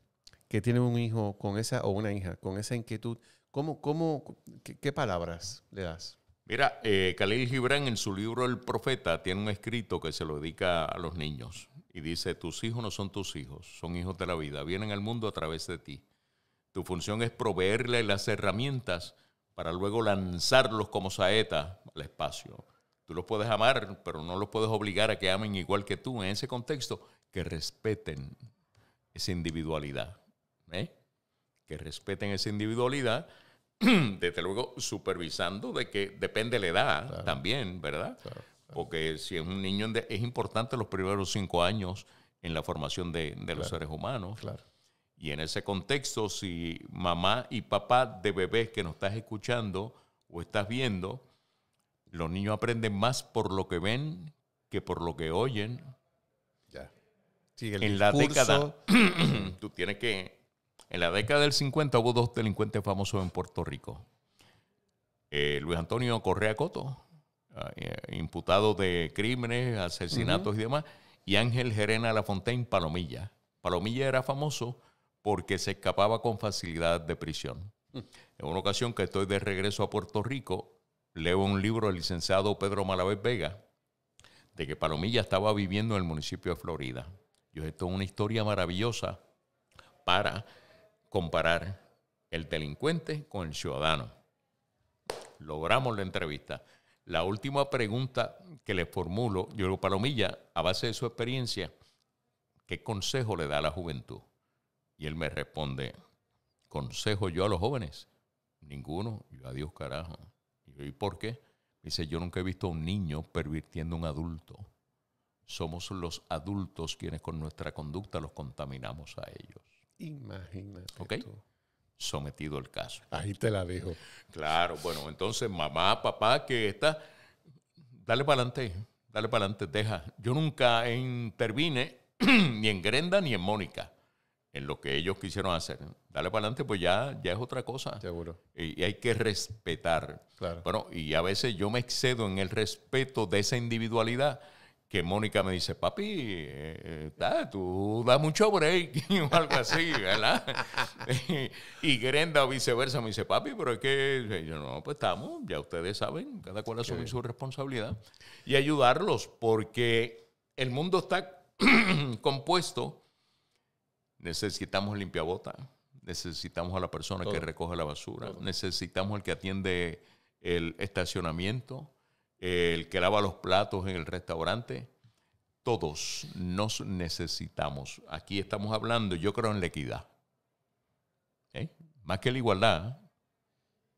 Speaker 1: que tienen un hijo con esa, o una hija con esa inquietud? ¿Cómo, cómo, qué palabras le das? Mira,
Speaker 2: eh, Khalil Gibran en su libro El Profeta tiene un escrito que se lo dedica a los niños y dice, tus hijos no son tus hijos, son hijos de la vida, vienen al mundo a través de ti. Tu función es proveerle las herramientas para luego lanzarlos como saeta al espacio. Tú los puedes amar, pero no los puedes obligar a que amen igual que tú en ese contexto, que respeten esa individualidad. ¿eh? Que respeten esa individualidad desde luego supervisando de que depende la edad también, ¿verdad? Porque si es un niño, es importante los primeros cinco años en la formación de, los seres humanos. Y en ese contexto, si mamá y papá de bebés que nos estás escuchando o estás viendo, los niños aprenden más por lo que ven que por lo que oyen. Ya. en la década, tú tienes que en la década del 50 hubo dos delincuentes famosos en Puerto Rico. Eh, Luis Antonio Correa Coto, ah, eh, imputado de crímenes, asesinatos y demás, y Ángel Gerena Lafontaine Palomilla. Palomilla era famoso porque se escapaba con facilidad de prisión. Mm. En una ocasión que estoy de regreso a Puerto Rico, leo un libro del licenciado Pedro Malavés Vega de que Palomilla estaba viviendo en el municipio de Florida. y esto es una historia maravillosa para comparar el delincuente con el ciudadano. Logramos la entrevista. La última pregunta que le formulo, yo digo, Palomilla, a base de su experiencia, ¿qué consejo le da a la juventud? Y él me responde, consejo yo a los jóvenes. Ninguno, yo a Dios carajo. Y ¿y por qué? Dice, yo nunca he visto a un niño pervirtiendo a un adulto. Somos los adultos quienes con nuestra conducta los contaminamos a ellos. Imagínate. Sometido el caso. Ahí te la dejo. Claro, bueno, entonces mamá, papá, que está, dale para adelante, dale para adelante, deja. Yo nunca intervine ni en Grenda ni en Mónica en lo que ellos quisieron hacer. Dale para adelante, pues ya, ya es otra cosa. Seguro. Y, y hay que respetar. Claro. Bueno, y a veces yo me excedo en el respeto de esa individualidad que Mónica me dice, papi, eh, eh, tú das mucho break o algo así, ¿verdad? y, Grenda o viceversa me dice, papi, pero es que eh, yo no, pues estamos, ya ustedes saben, cada cual asume su responsabilidad y ayudarlos porque el mundo está compuesto, necesitamos limpiabota, necesitamos a la persona que recoge la basura, necesitamos al que atiende el estacionamiento, el que lava los platos en el restaurante. Todos nos necesitamos. Aquí estamos hablando, yo creo, en la equidad. ¿eh? Más que la igualdad,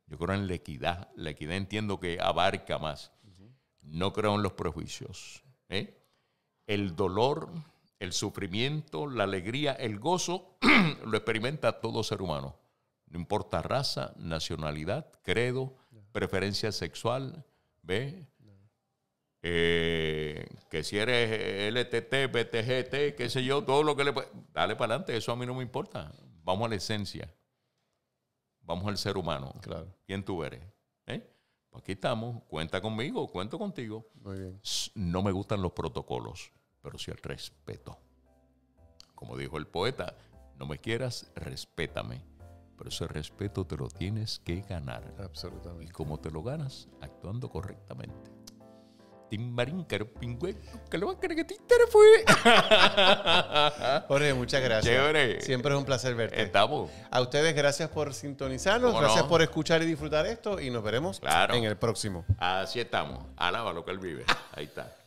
Speaker 2: yo creo en la equidad. La equidad entiendo que abarca más. No creo en los prejuicios. ¿eh? El dolor, el sufrimiento, la alegría, el gozo, lo experimenta todo ser humano. No importa raza, nacionalidad, credo, preferencia sexual, ¿ve? Eh, que si eres LTT, BTGT, qué sé yo, todo lo que le... Dale para adelante, eso a mí no me importa. Vamos a la esencia. Vamos al ser humano. Claro. ¿Quién tú eres? ¿Eh? Pues aquí estamos, cuenta conmigo, cuento contigo. No me gustan los protocolos, pero sí el respeto. Como dijo el poeta, no me quieras, respétame. Pero ese respeto te lo tienes que ganar. Absolutamente. ¿Y cómo te lo ganas? Actuando
Speaker 1: correctamente. Marín que lo Jorge, muchas gracias. Siempre es un placer verte. Estamos. A ustedes, gracias por sintonizarnos, gracias por escuchar y disfrutar esto y nos veremos en el próximo. Así
Speaker 2: estamos. Alaba lo que él vive. Ahí está.